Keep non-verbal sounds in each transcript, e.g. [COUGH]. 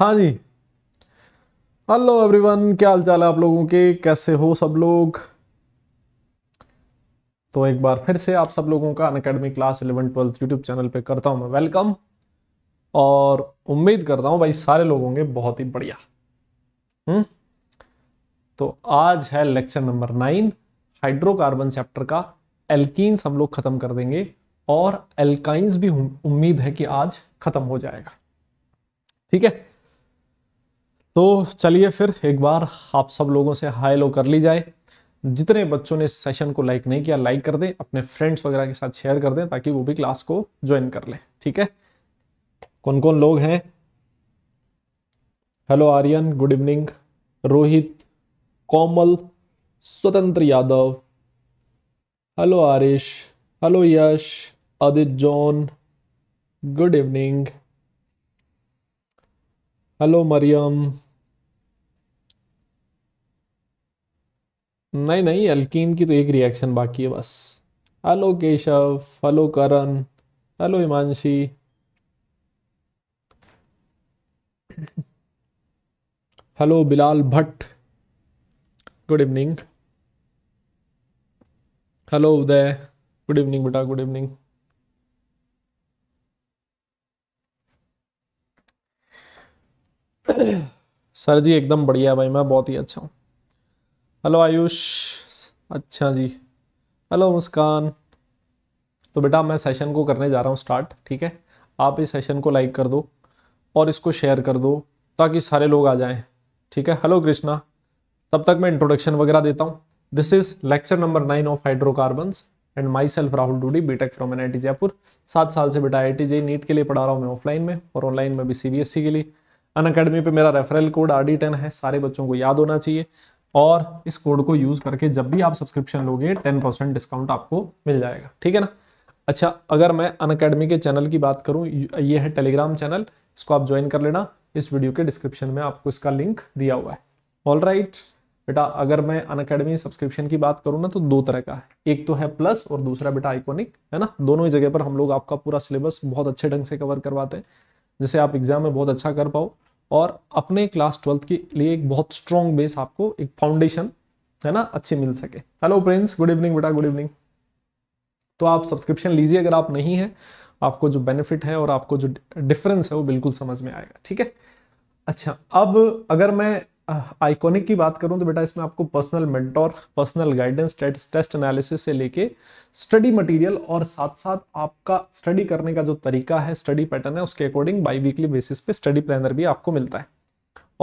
हाँ जी hello everyone क्या हाल चाल है आप लोगों के कैसे हो सब लोग तो एक बार फिर से आप सब लोगों का Unacademy class eleven twelfth YouTube channel पे करता हूँ मैं वेलकम और उम्मीद करता हूँ भाई सारे लोग होंगे बहुत ही बढ़िया हम्म तो आज है lecture number nine hydrocarbon chapter का एल्कीन्स हम लोग ख़त्म कर देंगे और एल्काइंस भी उम्मीद है कि आज ख़त्म हो जाएगा ठीक है तो चलिए फिर एक बार आप सब लोगों से हाई लो कर ली जाए जितने बच्चों ने इस सेशन को लाइक नहीं किया लाइक कर दें अपने फ्रेंड्स वगैरह के साथ शेयर कर दें ताकि वो भी क्लास को ज्वाइन कर लें ठीक है कौन कौन लोग हैं hello Aryan good evening Rohit Komal Swatantra Yadav hello Aarish hello Yash Aditya John good evening hello Mariam नहीं नहीं अल्कीन की तो एक रिएक्शन बाकी है बस hello Keshav hello Karan hello Himanshi hello Bilal Bhatt good evening hello Uday good evening बेटा गुड इवनिंग सर जी एकदम बढ़िया भाई मैं बहुत ही अच्छा हूँ हेलो आयुष अच्छा जी हेलो मुस्कान तो बेटा मैं सेशन को करने जा रहा हूँ स्टार्ट ठीक है आप इस सेशन को लाइक कर दो और इसको शेयर कर दो ताकि सारे लोग आ जाएं ठीक है हेलो कृष्णा तब तक मैं इंट्रोडक्शन वगैरह देता हूँ this is lecture number nine of hydrocarbons and myself Rahul Dudi BTech from N I Jaipur सात साल से बेटा आई आई नीट के लिए पढ़ा रहा हूँ मैं ऑफलाइन में और ऑनलाइन में भी सी e के लिए अन अकेडमी पर मेरा referral code R D ten है सारे बच्चों को याद होना चाहिए और इस कोड को यूज करके जब भी आप सब्सक्रिप्शन लोगे टेन परसेंट डिस्काउंट आपको मिल जाएगा ठीक है ना अच्छा अगर मैं अन के चैनल की बात करूं ये है टेलीग्राम चैनल इसको आप ज्वाइन कर लेना इस वीडियो के डिस्क्रिप्शन में आपको इसका लिंक दिया हुआ है ऑल राइट बेटा अगर मैं अन अकेडमी सब्सक्रिप्शन की बात करूँ ना तो दो तरह का है एक तो है प्लस और दूसरा बेटा आइकोनिक है ना दोनों ही जगह पर हम लोग आपका पूरा सिलेबस बहुत अच्छे ढंग से कवर करवाते हैं जिससे आप एग्जाम में बहुत अच्छा कर पाओ और अपने क्लास ट्वेल्थ के लिए एक बहुत स्ट्रॉन्ग बेस आपको एक फाउंडेशन है ना अच्छी मिल सके हेलो फ्रेंड्स गुड इवनिंग बेटा गुड इवनिंग तो आप सब्सक्रिप्शन लीजिए अगर आप नहीं है आपको जो बेनिफिट है और आपको जो डिफरेंस है वो बिल्कुल समझ में आएगा ठीक है अच्छा अब अगर मैं आइकॉनिक की बात करूं तो बेटा इसमें आपको personal mentor personal guidance test analysis से लेके स्टडी मटेरियल और साथ साथ आपका स्टडी करने का जो तरीका है स्टडी पैटर्न है उसके अकॉर्डिंग बाई वीकली बेसिस पे स्टडी प्लानर भी आपको मिलता है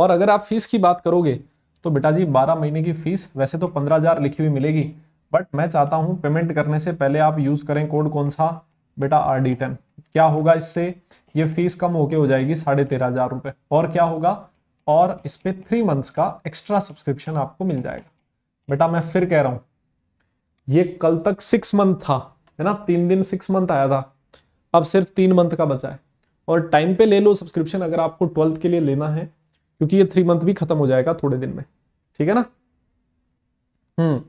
और अगर आप फीस की बात करोगे तो बेटा जी बारह महीने की फीस वैसे तो पंद्रह हज़ार लिखी हुई मिलेगी बट मैं चाहता हूँ पेमेंट करने से पहले आप यूज़ करें कोड कौन सा बेटा आर डी टेन क्या होगा इससे ये फीस कम होके हो जाएगी साढ़े तेरह हज़ार रुपए और क्या होगा और इस पर थ्री मंथ्स का एक्स्ट्रा सब्सक्रिप्शन आपको मिल जाएगा बेटा मैं फिर कह रहा हूं ये कल तक सिक्स मंथ था है ना तीन दिन सिक्स मंथ आया था अब सिर्फ तीन मंथ का बचा है और टाइम पे ले लो सब्सक्रिप्शन अगर आपको ट्वेल्थ के लिए लेना है क्योंकि ये थ्री मंथ भी खत्म हो जाएगा थोड़े दिन में ठीक है ना हम्म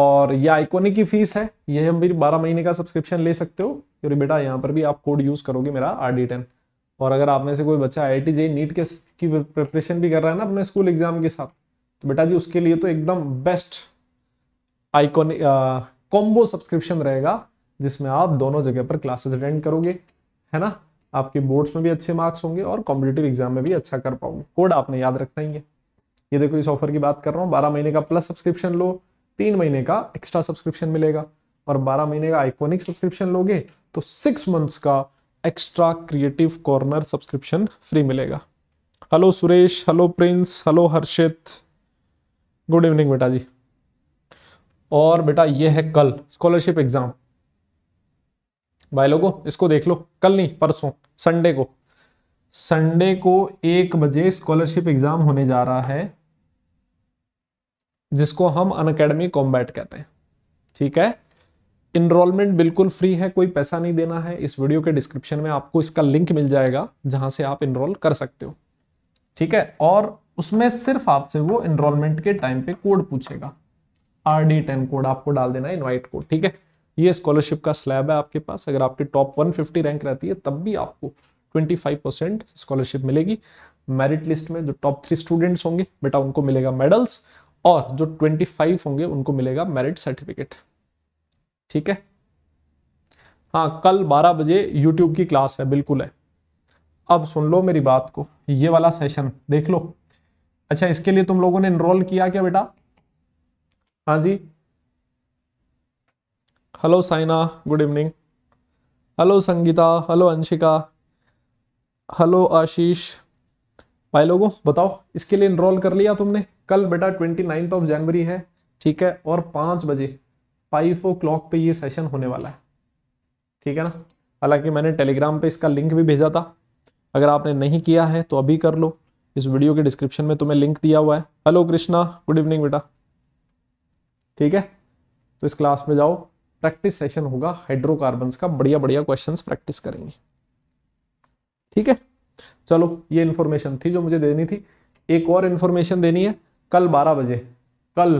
और ये आइकोनिक की फीस है ये हम भी बारह महीने का सब्सक्रिप्शन ले सकते हो क्योंकि बेटा यहां पर भी आप कोड यूज करोगे मेरा आर डी टेन और अगर आप में से कोई बच्चा आई आई नीट के की प्रिपरेशन भी कर रहा है ना अपने स्कूल एग्जाम के साथ तो बेटा जी उसके लिए तो एकदम बेस्ट आइकॉनिक कॉम्बो सब्सक्रिप्शन रहेगा जिसमें आप दोनों जगह पर क्लासेस अटेंड करोगे है ना आपके बोर्ड्स में भी अच्छे मार्क्स होंगे और कॉम्पिटेटिव एग्जाम में भी अच्छा कर पाओगे कोड आपने याद रखना ही है ये देखो इस ऑफर की बात कर रहा हूँ बारह महीने का प्लस सब्सक्रिप्शन लो तीन महीने का एक्स्ट्रा सब्सक्रिप्शन मिलेगा और बारह महीने का आइकोनिक सब्सक्रिप्शन लोगे तो सिक्स मंथ्स का extra creative corner subscription free मिलेगा hello Suresh hello Prince hello Harshit good evening बेटा जी और बेटा ये है कल स्कॉलरशिप एग्जाम भाई लोगों इसको देख लो कल नहीं परसों संडे को संडे को एक बजे स्कॉलरशिप एग्जाम होने जा रहा है जिसको हम अनकेडमी कॉम्बैट कहते हैं ठीक है इनरोलमेंट बिल्कुल फ्री है कोई पैसा नहीं देना है इस वीडियो के डिस्क्रिप्शन में आपको इसका लिंक मिल जाएगा जहां से आप इनरोल कर सकते हो ठीक है और उसमें सिर्फ आपसे वो इनरोलमेंट के टाइम पे कोड पूछेगा आर डी टेन कोड आपको डाल देना इनवाइट कोड ठीक है ये स्कॉलरशिप का स्लैब है आपके पास अगर आपकी टॉप 150 रैंक रहती है तब भी आपको 25 परसेंट स्कॉलरशिप मिलेगी मेरिट लिस्ट में जो टॉप थ्री स्टूडेंट्स होंगे बेटा उनको मिलेगा मेडल्स और जो 25 होंगे उनको मिलेगा मेरिट सर्टिफिकेट ठीक है हाँ कल 12 बजे यूट्यूब की क्लास है बिल्कुल है अब सुन लो मेरी बात को ये वाला सेशन देख लो अच्छा इसके लिए तुम लोगों ने इनरोल किया क्या बेटा हाँ जी hello Saina good evening hello Sangeeta hello Anshika hello Ashish भाई लोगों बताओ इसके लिए इनरोल कर लिया तुमने कल बेटा ट्वेंटी नाइन्थ ऑफ जनवरी है ठीक है और पाँच बजे फाइव ओ क्लॉक पर यह सेशन होने वाला है ठीक है ना हालांकि मैंने टेलीग्राम पे इसका लिंक भी भेजा था अगर आपने नहीं किया है तो अभी कर लो इस वीडियो के डिस्क्रिप्शन में तुम्हें लिंक दिया हुआ है हेलो कृष्णा गुड इवनिंग बेटा ठीक है तो इस क्लास में जाओ प्रैक्टिस सेशन होगा हाइड्रोकार्बन का बढ़िया बढ़िया क्वेश्चन प्रैक्टिस करेंगे ठीक है चलो ये इन्फॉर्मेशन थी जो मुझे देनी थी एक और इन्फॉर्मेशन देनी है कल बारह बजे कल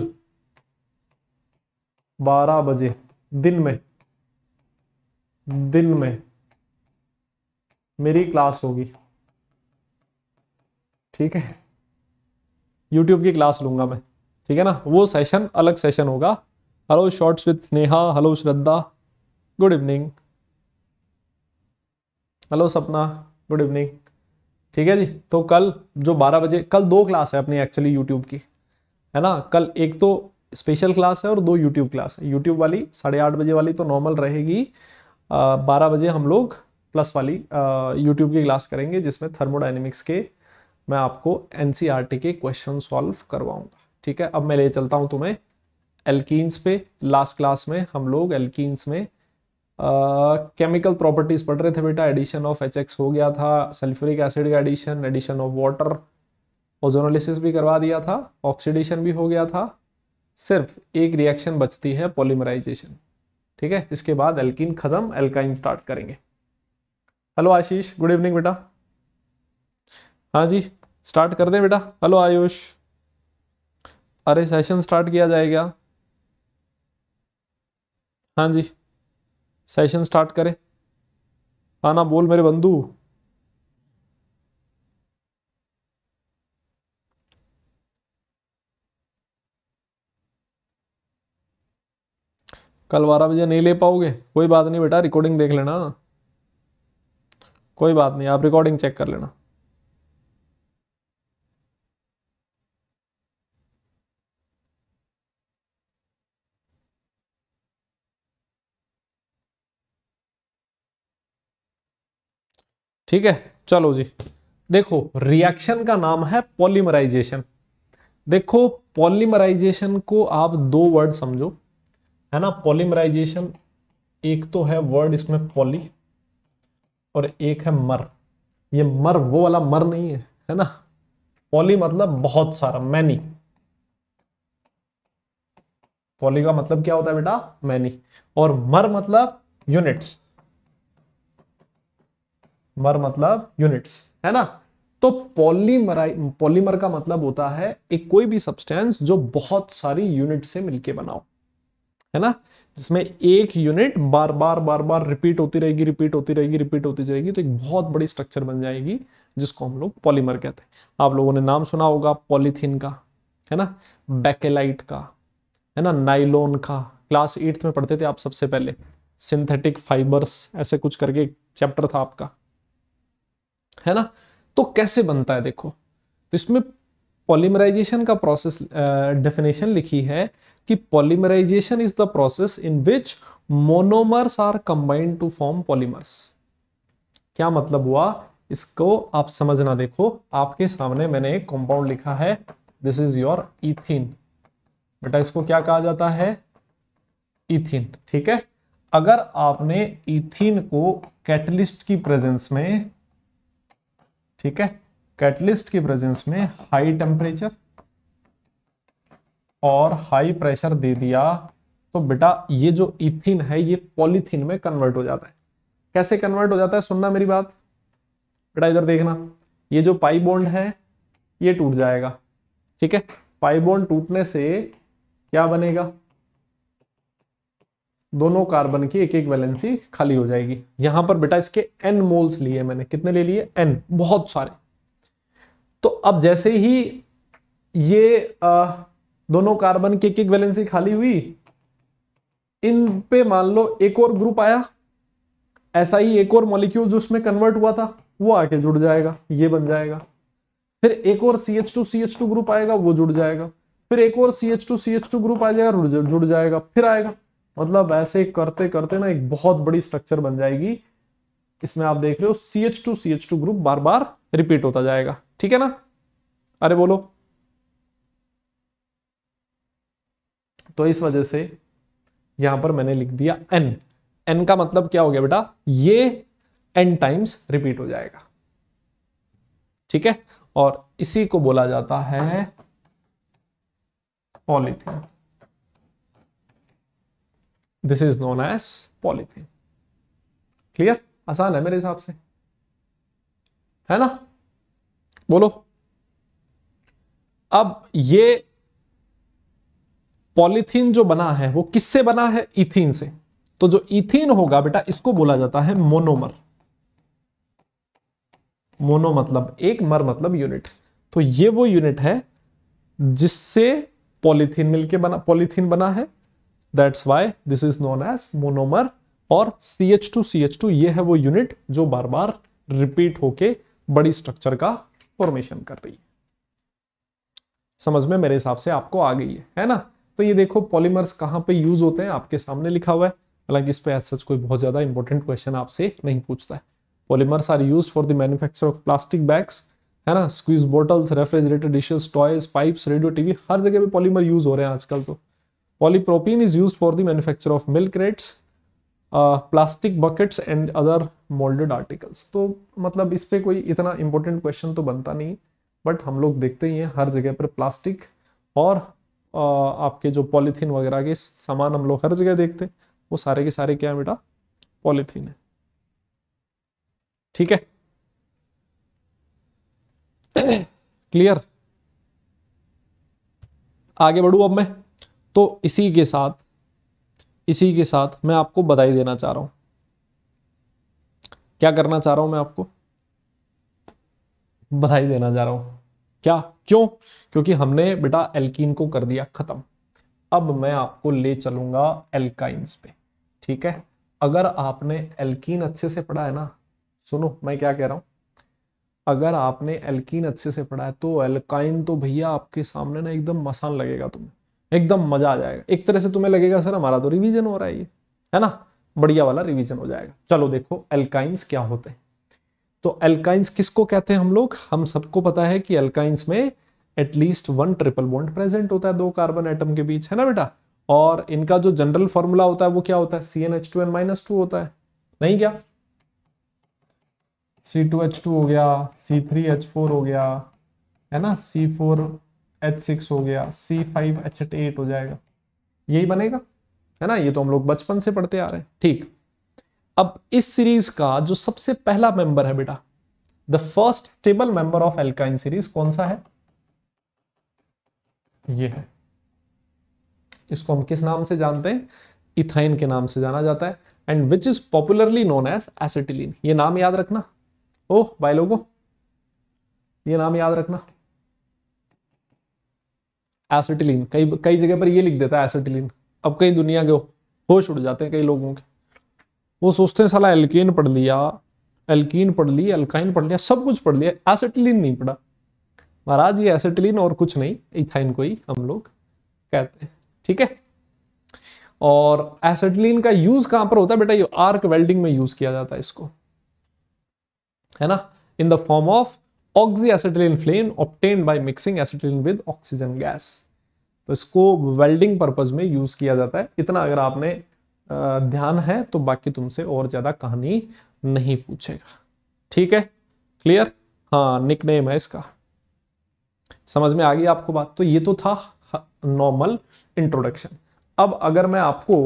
बारह बजे दिन में दिन में मेरी क्लास होगी ठीक है यूट्यूब की क्लास लूंगा मैं ठीक है ना वो सेशन अलग सेशन होगा hello shorts with Sneha hello Shraddha good evening hello Sapna good evening ठीक है जी तो कल जो 12 बजे कल दो क्लास है अपनी एक्चुअली यूट्यूब की है ना कल एक तो स्पेशल क्लास है और दो यूट्यूब क्लास है यूट्यूब वाली साढ़े आठ बजे वाली तो नॉर्मल रहेगी बारह बजे हम लोग प्लस वाली यूट्यूब की क्लास करेंगे जिसमें थर्मोडाइनमिक्स के मैं आपको एन e के क्वेश्चन सॉल्व करवाऊंगा ठीक है अब मैं ले चलता हूँ तुम्हें एल्किस पे लास्ट क्लास में हम लोग एल्किस में केमिकल प्रॉपर्टीज पढ़ रहे थे बेटा एडिशन ऑफ एच हो गया था सल्फ्यूरिक एसिड का addition addition of water ozonolysis भी करवा दिया था ऑक्सीडेशन भी हो गया था सिर्फ एक रिएक्शन बचती है पॉलीमराइजेशन ठीक है इसके बाद एल्किन खत्म एल्काइन स्टार्ट करेंगे हेलो आशीष गुड इवनिंग बेटा हाँ जी स्टार्ट कर दें बेटा हेलो आयुष अरे सेशन स्टार्ट किया जाएगा हाँ जी सेशन स्टार्ट करें आना हाँ बोल मेरे बंधु कल बारह बजे नहीं ले पाओगे कोई बात नहीं बेटा रिकॉर्डिंग देख लेना कोई बात नहीं आप रिकॉर्डिंग चेक कर लेना ठीक है चलो जी देखो रिएक्शन का नाम है पॉलीमराइजेशन देखो पॉलीमराइजेशन को आप दो वर्ड समझो है ना पॉलीमराइजेशन एक तो है वर्ड इसमें पॉली और एक है मर ये मर वो वाला मर नहीं है है ना पॉली मतलब बहुत सारा मैनी पॉली का मतलब क्या होता है बेटा मैनी और मर मतलब यूनिट्स मर मतलब यूनिट्स है ना तो पॉलीमर पॉलीमर का मतलब होता है एक कोई भी सब्सटेंस जो बहुत सारी यूनिट से मिलके बनाओ है ना जिसमें एक यूनिट बार बार बार बार रिपीट होती रहेगी रिपीट होती रहेगी रिपीट होती जाएगी तो एक बहुत बड़ी स्ट्रक्चर बन जाएगी जिसको हम लोग पॉलीमर कहते हैं आप लोगों ने नाम सुना होगा पॉलीथीन का है ना बैकेलाइट का है ना नाइलोन का क्लास एट्थ में पढ़ते थे आप सबसे पहले सिंथेटिक फाइबर्स ऐसे कुछ करके चैप्टर था आपका है ना तो कैसे बनता है देखो तो इसमें पॉलीमराइजेशन का प्रोसेस डेफिनेशन लिखी है कि polymerisation is the process in which monomers are combined to form polymers क्या मतलब हुआ इसको आप समझना देखो आपके सामने मैंने एक कंपाउंड लिखा है दिस इज योर इथिन बेटा इसको क्या कहा जाता है इथिन ठीक है अगर आपने इथिन को कैटलिस्ट की प्रेजेंस में ठीक है कैटलिस्ट की प्रेजेंस में हाई टेम्परेचर और हाई प्रेशर दे दिया तो बेटा ये जो इथिन है ये पॉलीथिन में कन्वर्ट हो जाता है कैसे कन्वर्ट हो जाता है सुनना मेरी बात बेटा इधर देखना ये जो पाई बॉन्ड है ये टूट जाएगा ठीक है पाई बॉन्ड टूटने से क्या बनेगा दोनों कार्बन की एक एक वैलेंसी खाली हो जाएगी यहां पर बेटा इसके एन मोल्स लिए मैंने कितने ले लिए एन बहुत सारे तो अब जैसे ही ये आ, दोनों कार्बन की एक एक वैलेंसी खाली हुई इन पे मान लो एक और ग्रुप आया ऐसा ही एक और मॉलिक्यूल जो उसमें कन्वर्ट हुआ था वो आके जुड़ जाएगा ये बन जाएगा फिर एक और C H two C H two group आएगा वो जुड़ जाएगा फिर एक और C H two C H two group आ जाएगा जुड़ जाएगा फिर आएगा मतलब ऐसे करते करते ना एक बहुत बड़ी स्ट्रक्चर बन जाएगी इसमें आप देख रहे हो C H two C H two group बार बार रिपीट होता जाएगा ठीक है ना अरे बोलो तो इस वजह से यहां पर मैंने लिख दिया एन एन का मतलब क्या हो गया बेटा ये एन टाइम्स रिपीट हो जाएगा ठीक है और इसी को बोला जाता है polythene this is known as polythene clear आसान है मेरे हिसाब से है ना बोलो अब ये पॉलीथीन जो बना है वो किससे बना है इथीन से तो जो इथीन होगा बेटा इसको बोला जाता है मोनोमर मोनो मतलब एक मर मतलब यूनिट तो ये वो यूनिट है जिससे पॉलीथीन मिलके बना पॉलीथीन बना है that's why this is known as monomer और C H two C H two ये है वो यूनिट जो बार बार रिपीट होके बड़ी स्ट्रक्चर का फॉर्मेशन कर रही है समझ में मेरे हिसाब से आपको आ गई है है ना तो ये देखो पॉलीमर्स कहाँ पे यूज होते हैं आपके सामने लिखा हुआ है हालांकि इस पे सच कोई बहुत ज्यादा इंपॉर्टेंट क्वेश्चन आपसे नहीं पूछता है polymers are use for the manufacture of plastic bags है ना squeeze bottles refrigerator dishes toys pipes radio TV हर जगह पे पॉलीमर यूज हो रहे हैं आजकल तो polypropene is use for the manufacture of milk crates plastic buckets and other moulded articles तो मतलब इस पर कोई इतना इंपॉर्टेंट क्वेश्चन तो बनता नहीं बट हम लोग देखते ही हैं हर जगह पर प्लास्टिक और आपके जो पॉलीथीन वगैरह के सामान हम लोग हर जगह देखते हैं वो सारे के सारे क्या है बेटा पॉलीथीन है ठीक है क्लियर [CLEARS THROAT] आगे बढ़ू अब मैं तो इसी के साथ इसी के साथ मैं आपको बधाई देना चाह रहा हूं क्या करना चाह रहा हूं मैं आपको बधाई देना चाह रहा हूं क्या क्यों क्योंकि हमने बेटा एल्कीन को कर दिया खत्म अब मैं आपको ले चलूंगा एल्काइंस पे ठीक है अगर आपने एल्कीन अच्छे से पढ़ा है ना सुनो मैं क्या कह रहा हूं अगर आपने एल्कीन अच्छे से पढ़ा है तो एल्काइन तो भैया आपके सामने ना एकदम मसान लगेगा तुम्हें एकदम मजा आ जाएगा एक तरह से तुम्हें लगेगा सर हमारा तो रिविजन हो रहा है ये है ना बढ़िया वाला रिविजन हो जाएगा चलो देखो एल्काइंस क्या होते हैं तो एल्काइंस किसको कहते हैं हम लोग हम सबको पता है कि एल्काइंस में at least one triple bond present होता है दो कार्बन एटम के बीच है ना बेटा और इनका जो जनरल फॉर्मूला होता है वो क्या होता है C N H two N minus two होता है नहीं क्या सी टू एच टू हो गया सी थ्री एच फोर हो गया है ना सी फोर एच सिक्स हो गया सी फाइव एच एट हो जाएगा यही बनेगा है ना ये तो हम लोग बचपन से पढ़ते आ रहे हैं ठीक अब इस सीरीज का जो सबसे पहला मेंबर है बेटा the first stable member of alkyne series कौन सा है ये है इसको हम किस नाम से जानते हैं इथाइन के नाम से जाना जाता है and which is popularly known as acetylene ये नाम याद रखना ओह बाय लोगो ये नाम याद रखना एसिटिलीन कई कई जगह पर ये लिख देता है एसिटिलीन अब कई दुनिया के होश उड़ जाते हैं कई लोगों के वो सोचते हैं साला एल्किन पढ़ लिया एल्कीन पढ़ ली एल्काइन पढ़ लिया सब कुछ पढ़ लिया एसिटिलीन नहीं पढ़ा महाराज ये एसिटिलीन और कुछ नहीं इथाइन को ही हम लोग कहते हैं ठीक है और एसिटिलीन का यूज कहां पर होता है बेटा ये आर्क वेल्डिंग में यूज किया जाता है इसको है ना in the form of oxy acetylene flame obtain by mixing acetylene with oxygen gas तो इसको वेल्डिंग पर्पज में यूज किया जाता है इतना अगर आपने ध्यान है तो बाकी तुमसे और ज़्यादा कहानी नहीं पूछेगा ठीक है क्लियर हाँ निक नेम है इसका समझ में आ गई आपको बात तो ये तो था नॉर्मल इंट्रोडक्शन अब अगर मैं आपको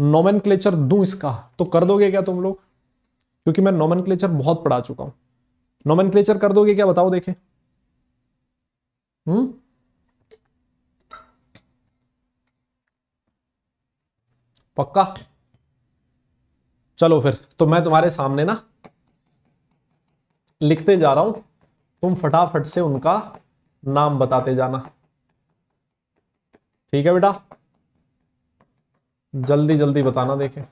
नॉमन क्लेचर दूं इसका तो कर दोगे क्या तुम लोग क्योंकि मैं नॉमन क्लेचर बहुत पढ़ा चुका हूं नॉमन क्लेचर कर दोगे क्या बताओ देखे हम्म पक्का चलो फिर तो मैं तुम्हारे सामने ना लिखते जा रहा हूं तुम फटाफट से उनका नाम बताते जाना ठीक है बेटा जल्दी जल्दी बताना देखें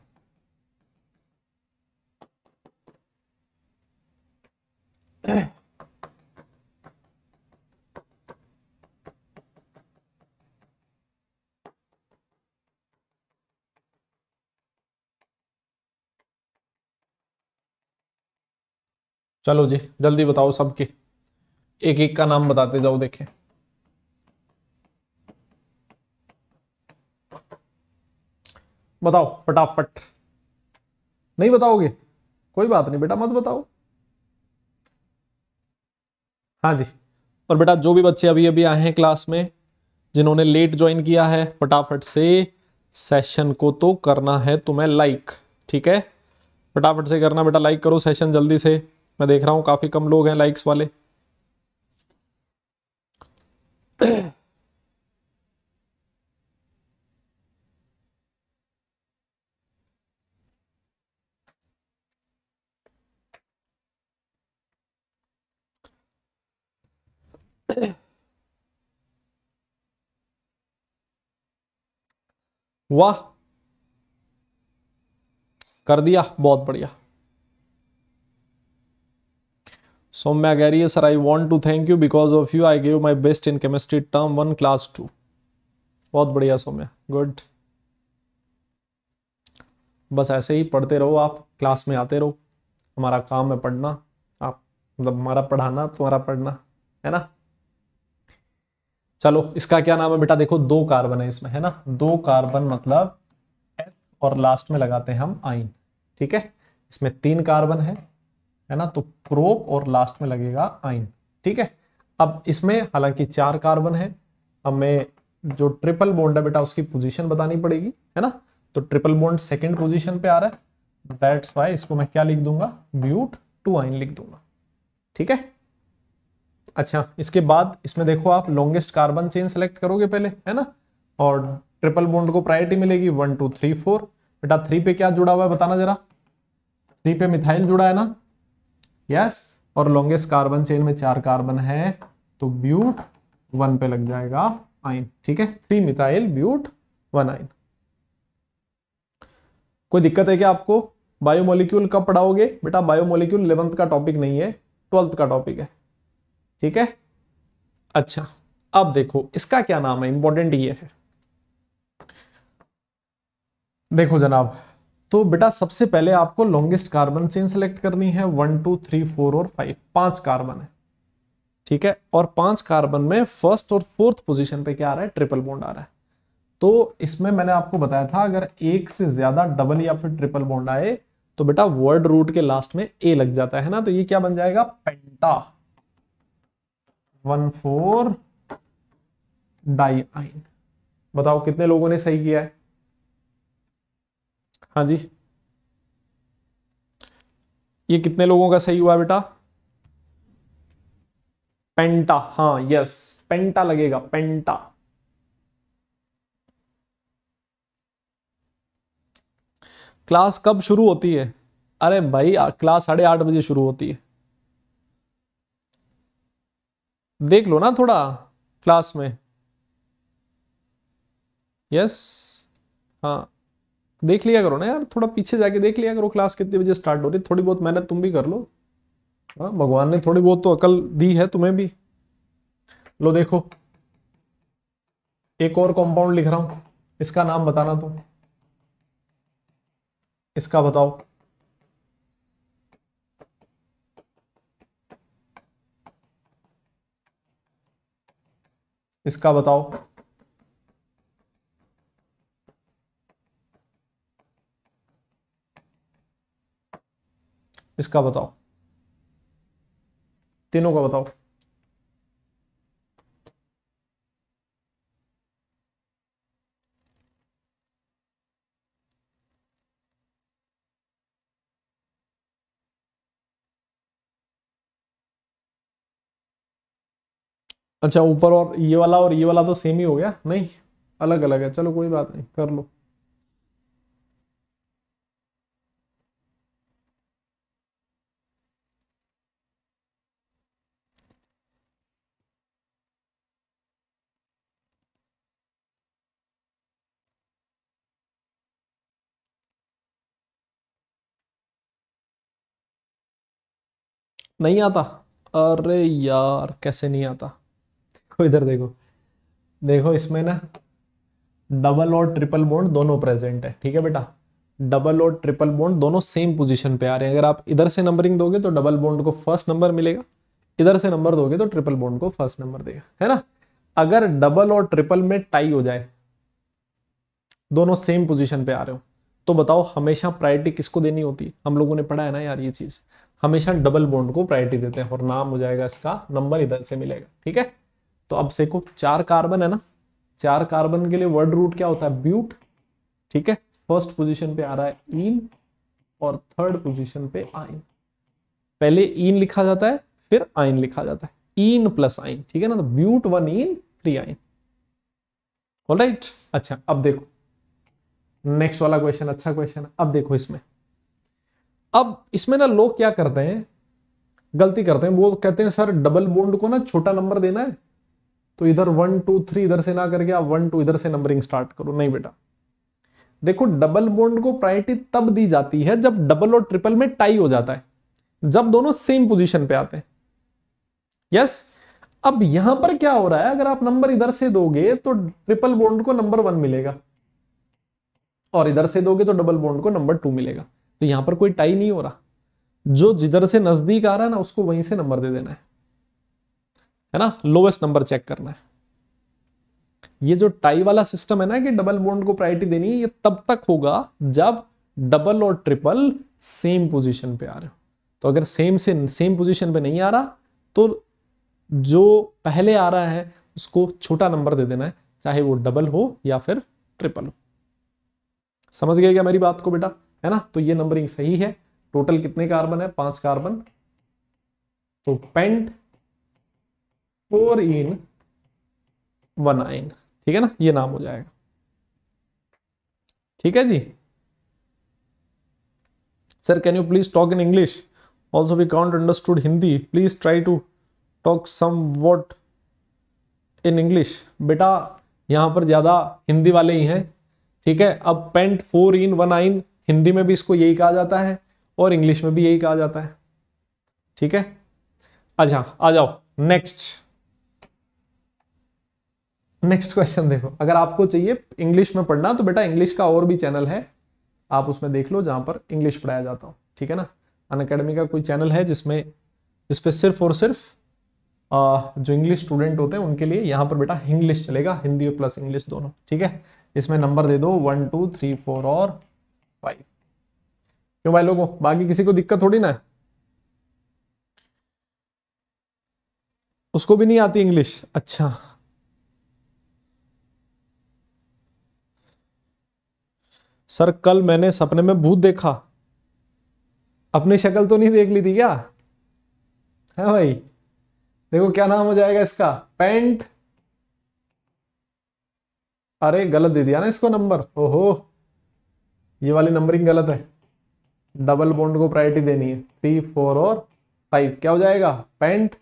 चलो जी जल्दी बताओ सबके एक एक का नाम बताते जाओ देखे बताओ फटाफट नहीं बताओगे कोई बात नहीं बेटा मत बताओ हाँ जी और बेटा जो भी बच्चे अभी अभी आए हैं क्लास में जिन्होंने लेट ज्वाइन किया है फटाफट से सेशन को तो करना है तुम्हें लाइक ठीक है फटाफट से करना बेटा लाइक करो सेशन जल्दी से मैं देख रहा हूं काफ़ी कम लोग हैं लाइक्स वाले वाह कर दिया बहुत बढ़िया Soumya गैरी sir I want to thank you because of you I gave my best in chemistry term one class two बहुत बढ़िया सौम्या गुड बस ऐसे ही पढ़ते रहो आप क्लास में आते रहो हमारा काम है पढ़ना आप मतलब हमारा पढ़ाना तुम्हारा पढ़ना है ना चलो इसका क्या नाम है बेटा देखो दो कार्बन है इसमें है ना दो कार्बन मतलब और लास्ट में लगाते हैं हम आइन ठीक है इसमें तीन कार्बन है है ना तो प्रोप और लास्ट में लगेगा आइन ठीक है अब इसमें हालांकि चार कार्बन है हमें जो ट्रिपल बोन्ड है बेटा उसकी पोजीशन बतानी पड़ेगी है ना तो ट्रिपल बोन्ड सेकंड पोजीशन पे आ रहा है दैट्स वाई इसको मैं क्या लिख दूंगा ब्यूट टू आइन लिख दूंगा ठीक है अच्छा इसके बाद इसमें देखो आप लॉन्गेस्ट कार्बन चेन सेलेक्ट करोगे पहले है ना और ट्रिपल बोन्ड को प्रायोरिटी मिलेगी वन टू थ्री फोर बेटा थ्री पे क्या जुड़ा हुआ है बताना जरा थ्री पे मिथाइल जुड़ा है ना यस और लॉन्गेस्ट कार्बन चेन में चार कार्बन है तो ब्यूट वन पे लग जाएगा आइन ठीक है थ्री मिथाइल ब्यूट वन आइन कोई दिक्कत है क्या आपको बायोमोलिक्यूल कब पढ़ाओगे बेटा बायोमोलिक्यूल इलेवंथ का टॉपिक नहीं है ट्वेल्थ का टॉपिक है ठीक है अच्छा अब देखो इसका क्या नाम है इंपॉर्टेंट ये है देखो जनाब तो बेटा सबसे पहले आपको लॉन्गेस्ट कार्बन चेन सेलेक्ट करनी है वन टू थ्री फोर और फाइव पांच कार्बन है ठीक है और पांच कार्बन में फर्स्ट और फोर्थ पोजीशन पे क्या आ रहा है ट्रिपल बॉन्ड आ रहा है तो इसमें मैंने आपको बताया था अगर एक से ज्यादा डबल या फिर ट्रिपल बॉन्ड आए तो बेटा वर्ड रूट के लास्ट में ए लग जाता है ना तो ये क्या बन जाएगा पेंटा वन फोर डाई बताओ कितने लोगों ने सही किया है हाँ जी ये कितने लोगों का सही हुआ बेटा पेंटा हाँ यस पेंटा लगेगा पेंटा क्लास कब शुरू होती है अरे भाई क्लास साढ़े आठ बजे शुरू होती है देख लो ना थोड़ा क्लास में यस हाँ देख लिया करो ना यार थोड़ा पीछे जाके देख लिया करो क्लास कितने बजे स्टार्ट हो रही थोड़ी बहुत मेहनत तुम भी कर लो हाँ भगवान ने थोड़ी बहुत तो अकल दी है तुम्हें भी लो देखो एक और कंपाउंड लिख रहा हूं इसका नाम बताना तुम इसका बताओ इसका बताओ इसका बताओ तीनों का बताओ अच्छा ऊपर और ये वाला और ये वाला तो सेम ही हो गया नहीं अलग अलग है चलो कोई बात नहीं कर लो नहीं आता अरे यार कैसे नहीं आता देखो इधर देखो देखो इसमें ना डबल और ट्रिपल बोन्ड दोनों प्रेजेंट है ठीक है बेटा डबल और ट्रिपल बोन्ड दोनों सेम पोजीशन पे आ रहे हैं अगर आप इधर से नंबरिंग दोगे तो डबल बोन्ड को फर्स्ट नंबर मिलेगा इधर से नंबर दोगे तो ट्रिपल बोन्ड को फर्स्ट नंबर देगा है ना अगर डबल और ट्रिपल में टाई हो जाए दोनों सेम पोजीशन पे आ रहे हो तो बताओ हमेशा प्रायोरिटी किसको देनी होती है हम लोगों ने पढ़ा है ना यार ये चीज़ हमेशा डबल बॉन्ड को प्रायोरिटी देते हैं और नाम हो जाएगा इसका नंबर इधर से मिलेगा ठीक है तो अब को चार कार्बन है ना चार कार्बन के लिए वर्ड रूट क्या होता है ब्यूट ठीक है फर्स्ट पोजीशन पे आ रहा है इन और थर्ड पोजीशन पे आइन पहले इन लिखा जाता है फिर आइन लिखा जाता है इन प्लस आइन ठीक है ना तो ब्यूट वन इन थ्री आइन राइट अच्छा अब देखो नेक्स्ट वाला क्वेश्चन अच्छा क्वेश्चन अब देखो इसमें अब इसमें ना लोग क्या करते हैं गलती करते हैं वो कहते हैं सर डबल बोन्ड को ना छोटा नंबर देना है तो इधर वन टू थ्री इधर से ना करके आप वन टू इधर से नंबरिंग स्टार्ट करो नहीं बेटा देखो डबल बोन्ड को प्रायोरिटी तब दी जाती है जब डबल और ट्रिपल में टाई हो जाता है जब दोनों सेम पोजिशन पे आते हैं यस अब यहां पर क्या हो रहा है अगर आप नंबर इधर से दोगे तो ट्रिपल बोन्ड को नंबर वन मिलेगा और इधर से दोगे तो डबल बोन्ड को नंबर टू मिलेगा तो यहां पर कोई टाई नहीं हो रहा जो जिधर से नजदीक आ रहा है ना उसको वहीं से नंबर दे देना है है ना लोवेस्ट नंबर चेक करना है ये जो टाई वाला सिस्टम है ना कि डबल बोन्ड को प्रायोरिटी देनी है ये तब तक होगा जब डबल और ट्रिपल सेम पोजीशन पे आ रहे हो तो अगर सेम से सेम पोजीशन पे नहीं आ रहा तो जो पहले आ रहा है उसको छोटा नंबर दे देना है चाहे वो डबल हो या फिर ट्रिपल हो समझ गए क्या मेरी बात को बेटा है ना तो ये नंबरिंग सही है टोटल कितने कार्बन है पांच कार्बन तो पेंट फोर इन वन आइन ठीक है ना ये नाम हो जाएगा ठीक है जी sir can you please talk in English also we can't understood Hindi please try to talk somewhat in English बेटा यहां पर ज़्यादा हिंदी वाले ही हैं ठीक है अब पेंट फोर इन वन आइन हिंदी में भी इसको यही कहा जाता है और इंग्लिश में भी यही कहा जाता है ठीक है अच्छा आ जाओ नेक्स्ट नेक्स्ट क्वेश्चन देखो अगर आपको चाहिए इंग्लिश में पढ़ना तो बेटा इंग्लिश का और भी चैनल है आप उसमें देख लो जहां पर इंग्लिश पढ़ाया जाता हो ठीक है ना अन अकेडमी का कोई चैनल है जिसमें जिसपे सिर्फ और सिर्फ आ, जो इंग्लिश स्टूडेंट होते हैं उनके लिए यहां पर बेटा इंग्लिश चलेगा हिंदी और प्लस इंग्लिश दोनों ठीक है इसमें नंबर दे दो वन टू थ्री फोर और फाइव क्यों भाई लोगों बाकी किसी को दिक्कत थोड़ी ना है उसको भी नहीं आती इंग्लिश अच्छा सर कल मैंने सपने में भूत देखा अपनी शक्ल तो नहीं देख ली थी क्या है हाँ भाई देखो क्या नाम हो जाएगा इसका पेंट अरे गलत दे दिया ना इसको नंबर ओहो ये वाली नंबरिंग गलत है डबल बॉन्ड को प्रायोरिटी देनी है थ्री फोर और फाइव क्या हो जाएगा pent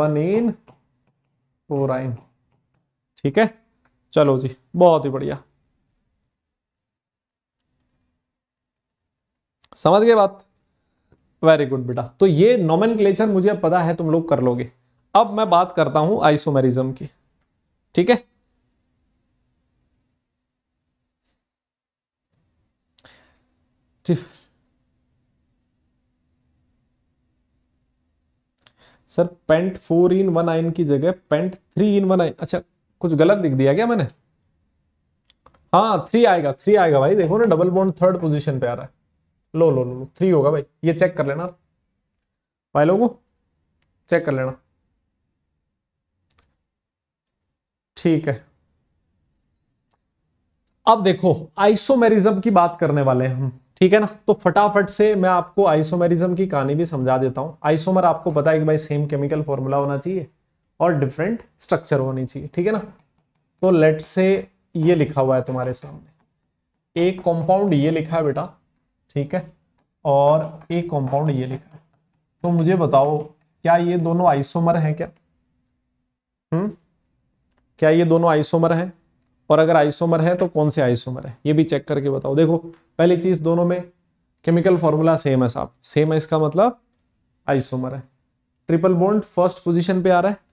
one in four yne ठीक है चलो जी बहुत ही बढ़िया समझ गए बात वेरी गुड बेटा तो ये नॉमन मुझे पता है तुम लोग कर लोगे अब मैं बात करता हूं आइसोमेरिज्म की ठीक है टिफ सर पेंट फोर इन वन आइन की जगह पेंट थ्री इन वन आइन अच्छा कुछ गलत दिख दिया क्या मैंने हाँ थ्री आएगा थ्री आएगा भाई देखो ना डबल बॉन्ड थर्ड पोजीशन पे आ रहा है लो लो लो थ्री होगा भाई ये चेक कर लेना भाई लोगों चेक कर लेना ठीक है अब देखो आइसोमेरिज्म की बात करने वाले हैं हम ठीक है ना तो फटाफट से मैं आपको आइसोमेरिज्म की कहानी भी समझा देता हूँ आइसोमर आपको पता है कि भाई सेम केमिकल फॉर्मूला होना चाहिए और डिफरेंट स्ट्रक्चर होनी चाहिए ठीक है ना तो लेट से ये लिखा हुआ है तुम्हारे सामने एक कॉम्पाउंड ये लिखा है बेटा ठीक है और एक कॉम्पाउंड ये लिखा है तो मुझे बताओ क्या ये दोनों आइसोमर हैं क्या हम्म क्या ये दोनों आइसोमर हैं और अगर आइसोमर है तो कौन से आइसोमर है ये भी चेक करके बताओ देखो पहली चीज दोनों में केमिकल फॉर्मूला सेम है साहब सेम है इसका मतलब आइसोमर है ट्रिपल बॉन्ड फर्स्ट पोजीशन पे आ रहा है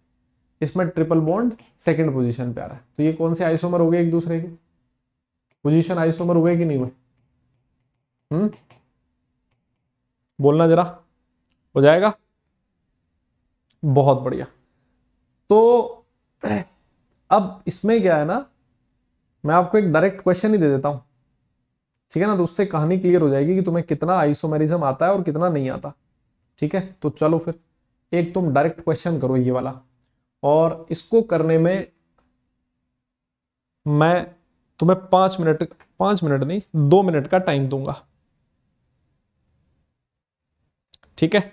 इसमें ट्रिपल बॉन्ड सेकंड पोजीशन पे आ रहा है तो ये कौन से आइसोमर हो गए एक दूसरे के पोजीशन आइसोमर हुए कि नहीं हुए हम्म बोलना जरा हो जाएगा बहुत बढ़िया तो [CLEARS THROAT] अब इसमें क्या है ना मैं आपको एक डायरेक्ट क्वेश्चन ही दे देता हूं ठीक है ना तो उससे कहानी क्लियर हो जाएगी कि तुम्हें कितना आइसोमेरिज्म आता है और कितना नहीं आता ठीक है तो चलो फिर एक तुम डायरेक्ट क्वेश्चन करो ये वाला और इसको करने में मैं तुम्हें पांच मिनट पांच मिनट नहीं दो मिनट का टाइम दूंगा ठीक है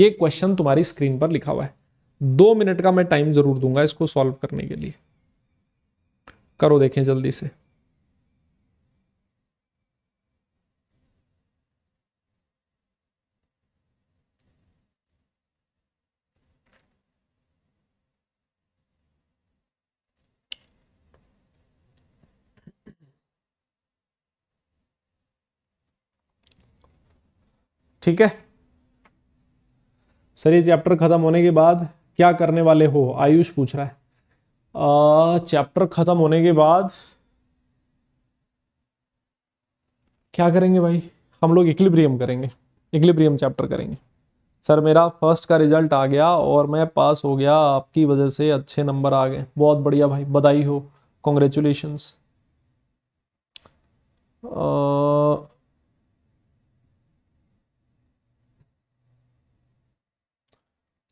ये क्वेश्चन तुम्हारी स्क्रीन पर लिखा हुआ है दो मिनट का मैं टाइम जरूर दूंगा इसको सॉल्व करने के लिए करो देखें जल्दी से ठीक है सर ये चैप्टर खत्म होने के बाद क्या करने वाले हो आयुष पूछ रहा है चैप्टर ख़त्म होने के बाद क्या करेंगे भाई हम लोग इक्लिब्रियम करेंगे इक्लिब्रियम चैप्टर करेंगे सर मेरा फर्स्ट का रिजल्ट आ गया और मैं पास हो गया आपकी वजह से अच्छे नंबर आ गए बहुत बढ़िया भाई बधाई हो कॉन्ग्रेचुलेशन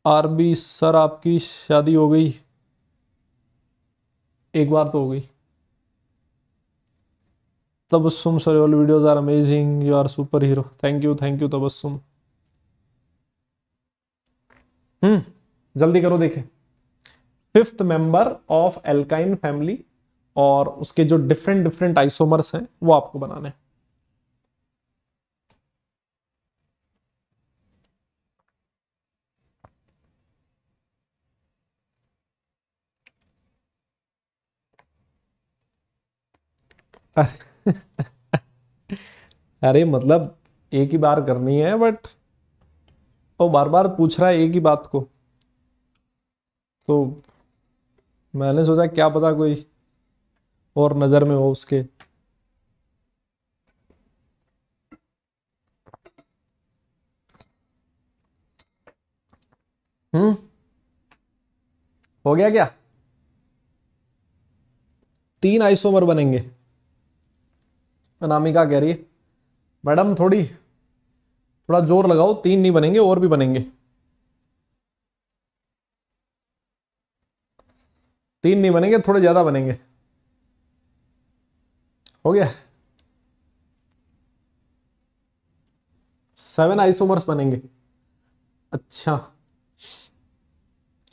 आरबी सर आपकी शादी हो गई एक बार तो हो गई Tabassum sir all videos are amazing you are super hero thank you thank you Tabassum hmm जल्दी करो देखें fifth member of alkyne family और उसके जो डिफरेंट डिफरेंट आइसोमर्स हैं वो आपको बनाने हैं [LAUGHS] अरे मतलब एक ही बार करनी है बट वो बार बार पूछ रहा है एक ही बात को तो मैंने सोचा क्या पता कोई और नज़र में हो उसके हम्म हो गया क्या तीन आइसोमर बनेंगे अनामिका कह रही है मैडम थोड़ी थोड़ा जोर लगाओ तीन नहीं बनेंगे और भी बनेंगे तीन नहीं बनेंगे थोड़े ज़्यादा बनेंगे हो गया सेवन आइसोमर्स बनेंगे अच्छा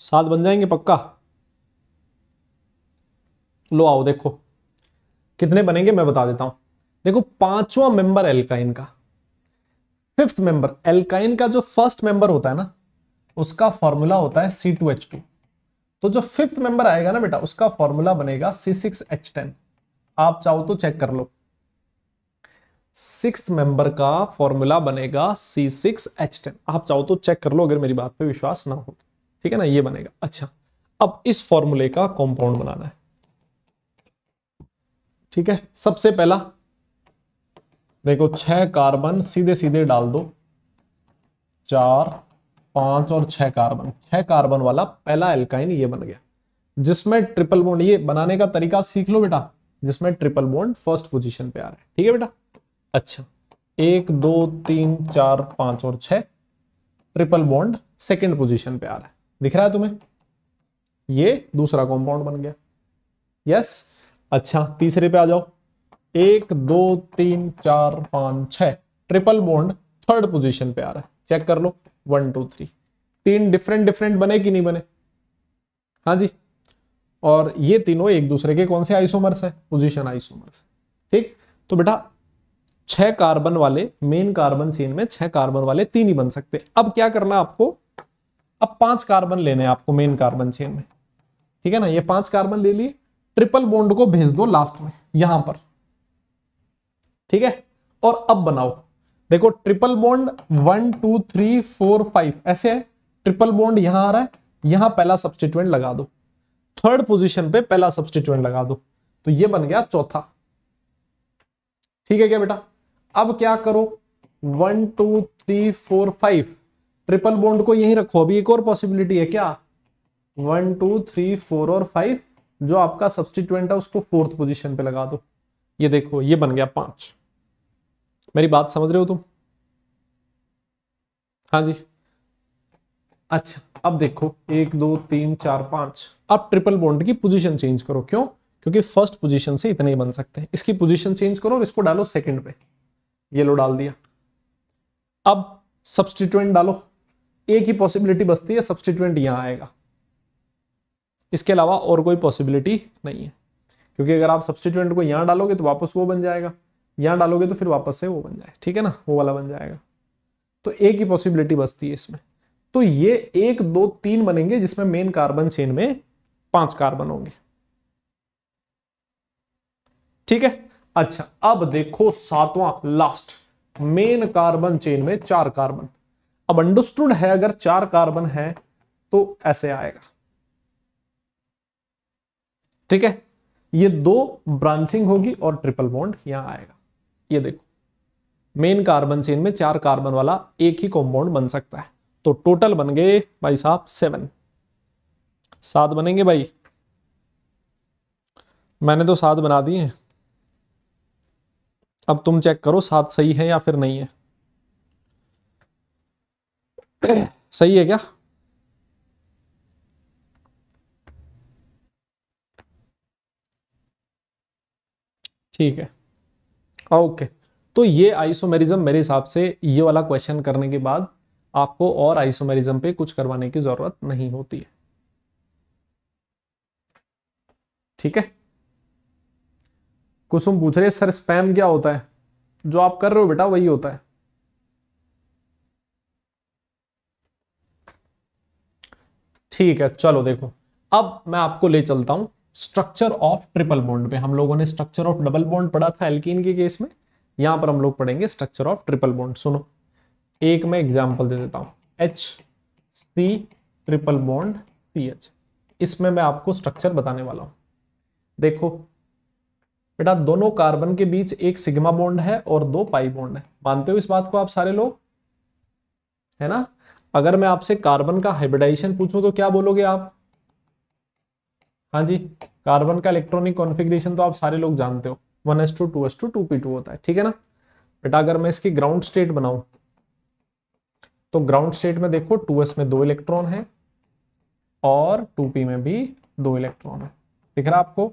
सात बन जाएंगे पक्का लो आओ देखो कितने बनेंगे मैं बता देता हूं देखो पांचवा मेंबर एल्काइन का फिफ्थ मेंबर एल्काइन का जो फर्स्ट मेंबर होता है ना उसका फॉर्मूला होता है सी टू एच टू तो जो फिफ्थ मेंबर आएगा ना बेटा उसका फॉर्मूला बनेगा सी सिक्स एच टेन आप चाहो तो चेक कर लो सिक्स मेंबर का फॉर्मूला बनेगा सी सिक्स एच टेन आप चाहो तो चेक कर लो अगर मेरी बात पे विश्वास ना हो ठीक है ना ये बनेगा अच्छा अब इस फॉर्मूले का कॉम्पाउंड बनाना है ठीक है सबसे पहला देखो छह कार्बन सीधे सीधे डाल दो चार पांच और छह कार्बन छह कार्बन वाला पहला एल्काइन ये बन गया जिसमें ट्रिपल बॉन्ड ये बनाने का तरीका सीख लो बेटा जिसमें ट्रिपल बॉन्ड फर्स्ट पोजिशन पे आ रहा है ठीक है बेटा अच्छा एक दो तीन चार पांच और छह ट्रिपल बॉन्ड सेकेंड पोजिशन पे आ रहा है दिख रहा है तुम्हें ये दूसरा कॉम्पाउंड बन गया यस अच्छा तीसरे पे आ जाओ एक दो तीन चार पांच छह ट्रिपल बॉन्ड थर्ड पोजीशन पे आ रहा है चेक कर लो वन टू थ्री तीन डिफरेंट डिफरेंट बने कि नहीं बने हाँ जी और ये तीनों एक दूसरे के कौन से आइसोमर्स है पोजीशन आइसोमर्स ठीक तो बेटा छह कार्बन वाले मेन कार्बन चेन में छह कार्बन वाले तीन ही बन सकते अब क्या करना आपको अब पांच कार्बन लेने हैं आपको मेन कार्बन चेन में ठीक है ना ये पांच कार्बन ले लिए ट्रिपल बॉन्ड को भेज दो लास्ट में यहां पर ठीक है और अब बनाओ देखो triple bond one two three four five ऐसे है ट्रिपल बॉन्ड यहां आ रहा है यहां पहला सब्सटीट्यूएंट लगा दो थर्ड पोजीशन पे पहला सब्सटीट्यूएंट लगा दो तो ये बन गया चौथा ठीक है क्या बेटा अब क्या करो one two three four five triple bond को यहीं रखो अभी एक और पॉसिबिलिटी है क्या वन टू थ्री फोर और फाइव जो आपका सब्सटीट्यूएंट है उसको फोर्थ पोजिशन पे लगा दो ये देखो ये बन गया पांच मेरी बात समझ रहे हो तुम हाँ जी अच्छा अब देखो एक दो तीन चार पांच अब ट्रिपल बॉन्ड की पोजीशन चेंज करो क्यों क्योंकि फर्स्ट पोजीशन से इतने ही बन सकते हैं इसकी पोजीशन चेंज करो और इसको डालो सेकंड पे ये लो डाल दिया अब सब्सटीट्यूएंट डालो एक ही पॉसिबिलिटी बचती है सब्सटीट्यूएंट यहां आएगा इसके अलावा और कोई पॉसिबिलिटी नहीं है क्योंकि अगर आप सब्सटीट्यूएंट को यहां डालोगे तो वापस वो बन जाएगा यहाँ डालोगे तो फिर वापस से वो बन जाए ठीक है ना वो वाला बन जाएगा तो एक ही पॉसिबिलिटी बचती है इसमें तो ये एक दो तीन बनेंगे जिसमें मेन कार्बन चेन में पांच कार्बन होंगे ठीक है अच्छा अब देखो सातवां लास्ट मेन कार्बन चेन में चार कार्बन अब अंडरस्टूड है अगर चार कार्बन है तो ऐसे आएगा ठीक है ये दो ब्रांचिंग होगी और ट्रिपल बॉन्ड यहां आएगा ये देखो मेन कार्बन चेन में चार कार्बन वाला एक ही कॉम्पाउंड बन सकता है तो टोटल बन गए भाई साहब सेवन सात बनेंगे भाई मैंने तो सात बना दिए हैं अब तुम चेक करो सात सही है या फिर नहीं है सही है क्या ठीक है ओके तो ये आइसोमेरिज्म मेरे हिसाब से ये वाला क्वेश्चन करने के बाद आपको और आइसोमेरिज्म पे कुछ करवाने की जरूरत नहीं होती है ठीक है कुसुम पूछ रहे सर स्पैम क्या होता है जो आप कर रहे हो बेटा वही होता है ठीक है चलो देखो अब मैं आपको ले चलता हूं स्ट्रक्चर ऑफ ट्रिपल बॉन्ड पे हम लोगों ने स्ट्रक्चर ऑफ डबल बॉन्ड पढ़ा था एल्किन के केस में यहां पर हम लोग पढ़ेंगे स्ट्रक्चर ऑफ ट्रिपल बॉन्ड सुनो एक मैं एग्जांपल दे देता हूं H C triple bond C H इसमें मैं आपको स्ट्रक्चर बताने वाला हूं देखो बेटा दोनों कार्बन के बीच एक सिग्मा बॉन्ड है और दो पाई बॉन्ड है मानते हो इस बात को आप सारे लोग है ना अगर मैं आपसे कार्बन का हाइब्रिडाइजेशन पूछूं तो क्या बोलोगे आप हाँ जी कार्बन का इलेक्ट्रॉनिक कॉन्फिग्रेशन तो आप सारे लोग जानते हो one s two two s two two p two होता है ठीक है ना बेटा अगर मैं इसकी ग्राउंड स्टेट बनाऊं तो ग्राउंड स्टेट में देखो टू एस में दो इलेक्ट्रॉन है और टू पी में भी दो इलेक्ट्रॉन है दिख रहा आपको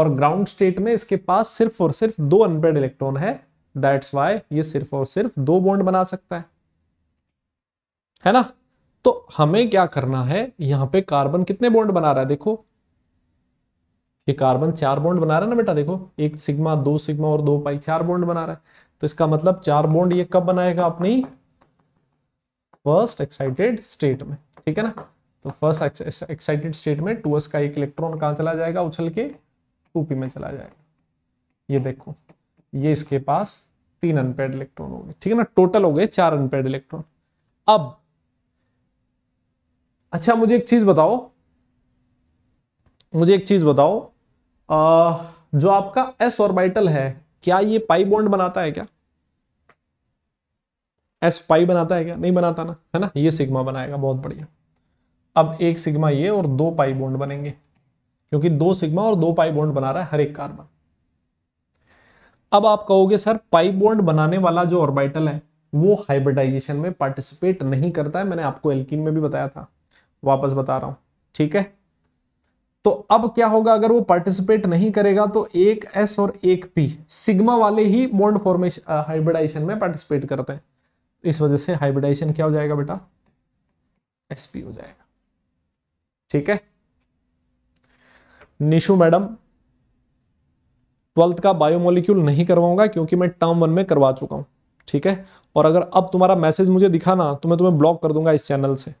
और ग्राउंड स्टेट में इसके पास सिर्फ और सिर्फ दो अनपेड इलेक्ट्रॉन है दैट्स वाई ये सिर्फ और सिर्फ दो बॉन्ड बना सकता है है ना तो हमें क्या करना है यहां पे कार्बन कितने बॉन्ड बना रहा है देखो ये कार्बन चार बॉन्ड बना रहा है ना बेटा देखो एक सिग्मा दो सिग्मा और दो पाई चार बॉन्ड बना रहा है तो इसका मतलब चार बॉन्ड ये कब बनाएगा अपनी फर्स्ट एक्साइटेड स्टेट में ठीक है ना तो फर्स्ट एक्साइटेड स्टेट में टूएस का एक इलेक्ट्रॉन कहां चला जाएगा उछल के टू में चला जाएगा ये देखो ये इसके पास तीन अनपेड इलेक्ट्रॉन हो गए ठीक है ना टोटल हो गए चार अनपेड इलेक्ट्रॉन अब अच्छा मुझे एक चीज बताओ मुझे एक चीज बताओ आ, जो आपका एस ऑर्बिटल है क्या ये पाई बॉन्ड बनाता है क्या एस पाई बनाता है क्या नहीं बनाता ना है ना ये सिग्मा बनाएगा बहुत बढ़िया अब एक सिग्मा ये और दो पाई बॉन्ड बनेंगे क्योंकि दो सिग्मा और दो पाई बॉन्ड बना रहा है हर एक कार्बन अब आप कहोगे सर पाई बॉन्ड बनाने वाला जो ऑर्बिटल है वो हाइब्रिडाइजेशन में पार्टिसिपेट नहीं करता है मैंने आपको एल्किन में भी बताया था वापस बता रहा हूं ठीक है तो अब क्या होगा अगर वो पार्टिसिपेट नहीं करेगा तो एक एस और एक पी सिग्मा वाले ही बॉन्ड फॉर्मेशन हाइब्रिडाइजेशन में पार्टिसिपेट करते हैं इस वजह से हाइब्रिडाइजेशन क्या हो जाएगा बेटा एसपी हो जाएगा ठीक है निशु मैडम ट्वेल्थ का बायोमोलिक्यूल नहीं करवाऊंगा क्योंकि मैं टर्म वन में करवा चुका हूं ठीक है और अगर अब तुम्हारा मैसेज मुझे दिखाना तो मैं तुम्हें ब्लॉक कर दूंगा इस चैनल से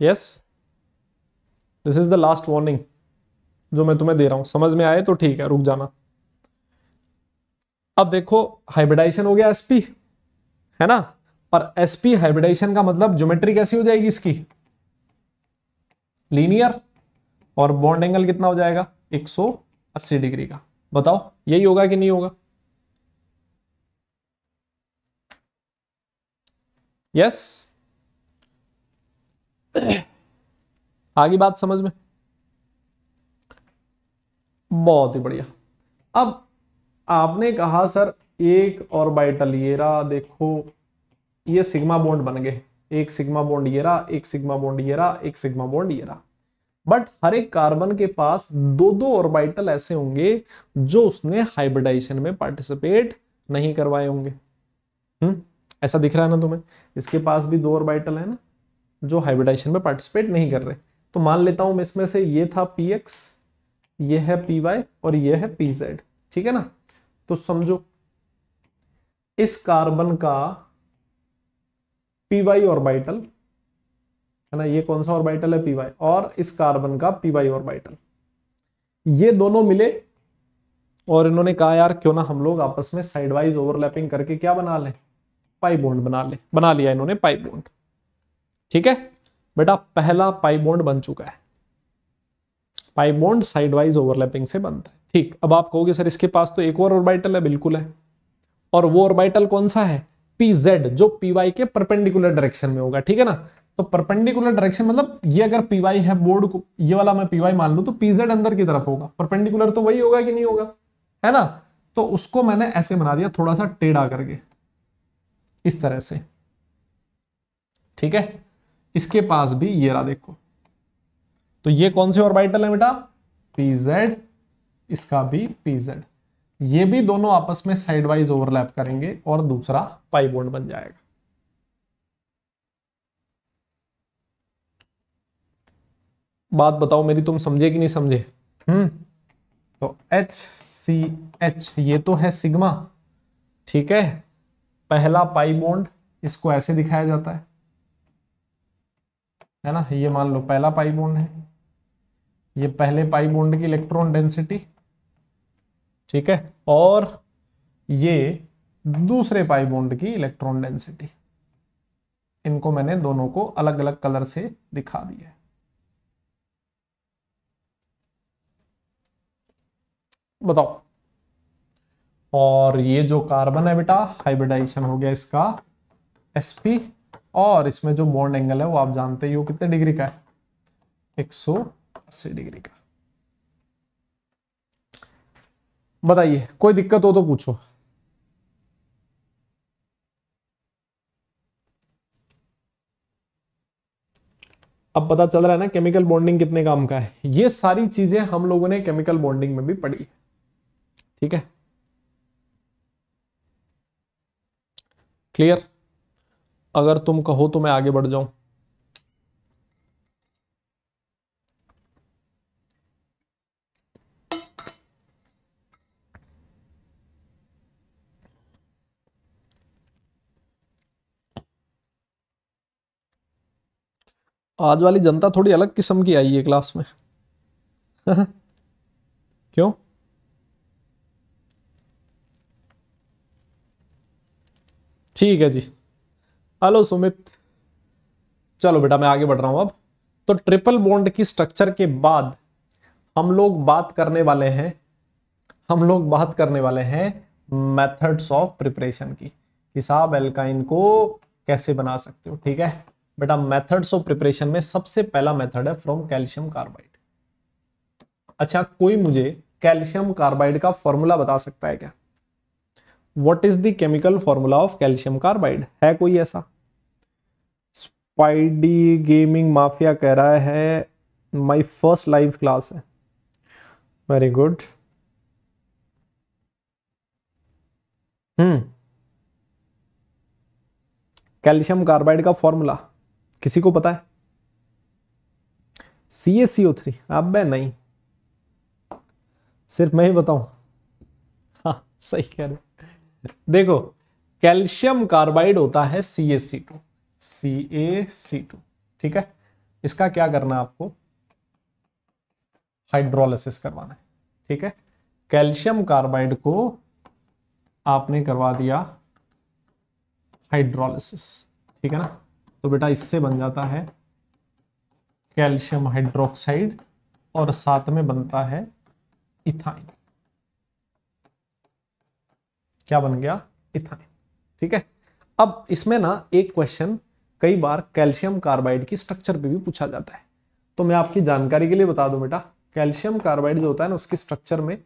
yes this is the last warning जो मैं तुम्हें दे रहा हूं समझ में आए तो ठीक है रुक जाना अब देखो हाइब्रिडाइजेशन हो गया एसपी है ना और एसपी हाइब्रिडाइजेशन का मतलब ज्योमेट्री कैसी हो जाएगी इसकी लीनियर और बॉन्ड एंगल कितना हो जाएगा 180 डिग्री का बताओ यही होगा कि नहीं होगा यस yes? आगे बात समझ में बहुत ही बढ़िया अब आपने कहा सर एक और बाइटलियरा देखो ये सिग्मा बॉन्ड बन गए एक सिग्मा बॉन्ड ये रहा एक सिग्मा बॉन्ड ये रहा एक सिग्मा बॉन्ड ये रहा बट हर एक कार्बन के पास दो दो ऑर्बिटल ऐसे होंगे जो उसने हाइब्रिडाइजेशन में पार्टिसिपेट नहीं करवाए होंगे हम्म ऐसा दिख रहा है ना तुम्हें इसके पास भी दो ऑर्बिटल है ना जो हाइब्रिडाइजेशन में पार्टिसिपेट नहीं कर रहे तो मान लेता हूं इसमें से ये था पी एक्स ये है पी वाई और ये है पी जेड ठीक है ना तो समझो इस कार्बन का पी वाई ऑर्बिटल है ना ये कौन सा ऑर्बिटल है पी वाई और इस कार्बन का पी वाई ऑर्बिटल ये दोनों मिले और इन्होंने कहा यार क्यों ना हम लोग आपस में साइडवाइज ओवरलैपिंग करके क्या बना लें पाई बॉन्ड बना ले बना लिया इन्होंने पाई बॉन्ड ठीक है बेटा पहला पाई बॉन्ड बन चुका है पाई बॉन्ड साइडवाइज ओवरलैपिंग से बनता है ठीक अब आप कहोगे सर इसके पास तो एक और ऑर्बिटल है बिल्कुल है और वो ऑर्बिटल कौन सा है पी जेड जो पी के परपेंडिकुलर डायरेक्शन में होगा ठीक है ना तो परपेंडिकुलर डायरेक्शन मतलब ये अगर पी है बोर्ड को ये वाला मैं पी मान लू तो पी अंदर की तरफ होगा परपेंडिकुलर तो वही होगा कि नहीं होगा है ना तो उसको मैंने ऐसे बना दिया थोड़ा सा टेढ़ा करके इस तरह से ठीक है इसके पास भी ये रहा देखो तो ये कौन से ऑर्बिटल है बेटा पीजेड इसका भी पीजेड ये भी दोनों आपस में साइड वाइज ओवरलैप करेंगे और दूसरा पाई बन जाएगा बात बताओ मेरी तुम समझे कि नहीं समझे हम्म तो एच सी एच ये तो है सिग्मा ठीक है पहला पाई इसको ऐसे दिखाया जाता है है ना ये मान लो पहला पाई बॉन्ड है ये पहले पाई बॉन्ड की इलेक्ट्रॉन डेंसिटी ठीक है और ये दूसरे पाई बॉन्ड की इलेक्ट्रॉन डेंसिटी इनको मैंने दोनों को अलग अलग कलर से दिखा दिया है बताओ और ये जो कार्बन है बेटा हाइब्रिडाइजेशन हो गया इसका एसपी और इसमें जो बॉन्ड एंगल है वो आप जानते ही हो कितने डिग्री का है 180 डिग्री का बताइए कोई दिक्कत हो तो पूछो अब पता चल रहा है ना केमिकल बॉन्डिंग कितने काम का है ये सारी चीजें हम लोगों ने केमिकल बॉन्डिंग में भी पढ़ी ठीक है क्लियर अगर तुम कहो तो मैं आगे बढ़ जाऊं आज वाली जनता थोड़ी अलग किस्म की आई है क्लास में [LAUGHS] क्यों ठीक है जी हेलो सुमित चलो बेटा मैं आगे बढ़ रहा हूं अब तो ट्रिपल बॉन्ड की स्ट्रक्चर के बाद हम लोग बात करने वाले हैं हम लोग बात करने वाले हैं मेथड्स ऑफ प्रिपरेशन की कि साहब एल्काइन को कैसे बना सकते हो ठीक है बेटा मेथड्स ऑफ प्रिपरेशन में सबसे पहला मेथड है फ्रॉम कैल्शियम कार्बाइड अच्छा कोई मुझे कैल्शियम कार्बाइड का फॉर्मूला बता सकता है क्या what is the chemical formula of calcium carbide है कोई ऐसा पाइडी गेमिंग माफिया कह रहा है माय फर्स्ट लाइव क्लास है very good hmm calcium carbide का फॉर्मूला किसी को पता है सी एस सी ओ थ्री अब नहीं सिर्फ मैं ही बताऊं हाँ सही कह रहे देखो कैल्शियम कार्बाइड होता है C S C two C A C two ठीक है इसका क्या करना है आपको हाइड्रोलिसिस करवाना है ठीक है कैल्शियम कार्बाइड को आपने करवा दिया हाइड्रोलिसिस ठीक है ना तो बेटा इससे बन जाता है कैल्शियम हाइड्रोक्साइड और साथ में बनता है इथाइन क्या बन गया इथाइन ठीक है अब इसमें ना एक क्वेश्चन कई बार कैल्शियम कार्बाइड की स्ट्रक्चर पे भी पूछा जाता है तो मैं आपकी जानकारी के लिए बता दूं बेटा कैल्शियम कार्बाइड जो होता है ना उसकी स्ट्रक्चर में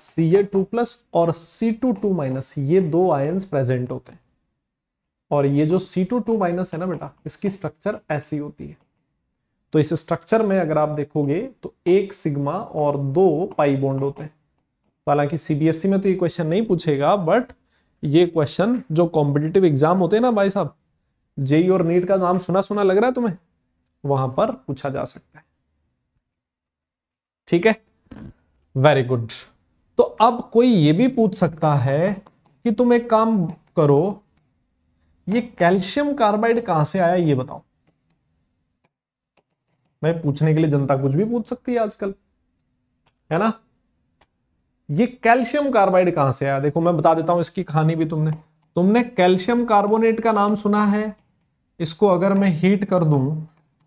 सी टू प्लस और सी टू टू माइनस ये दो आयन्स प्रेजेंट होते हैं और ये जो सी टू टू माइनस है ना बेटा इसकी स्ट्रक्चर ऐसी होती है तो इस स्ट्रक्चर में अगर आप देखोगे तो एक सिग्मा और दो पाई बॉन्ड होते हैं तो हालांकि सीबीएसई e में तो ये क्वेश्चन नहीं पूछेगा बट ये क्वेश्चन जो कॉम्पिटेटिव एग्जाम होते हैं ना भाई साहब जेई और नीट का नाम सुना सुना लग रहा है तुम्हें वहां पर पूछा जा सकता है ठीक है वेरी गुड तो अब कोई ये भी पूछ सकता है कि तुम एक काम करो ये कैल्शियम कार्बाइड कहां से आया ये बताओ मैं पूछने के लिए जनता कुछ भी पूछ सकती है आजकल है ना ये कैल्शियम कार्बाइड कहां से आया देखो मैं बता देता हूं इसकी कहानी भी तुमने तुमने कैल्शियम कार्बोनेट का नाम सुना है इसको अगर मैं हीट कर दूं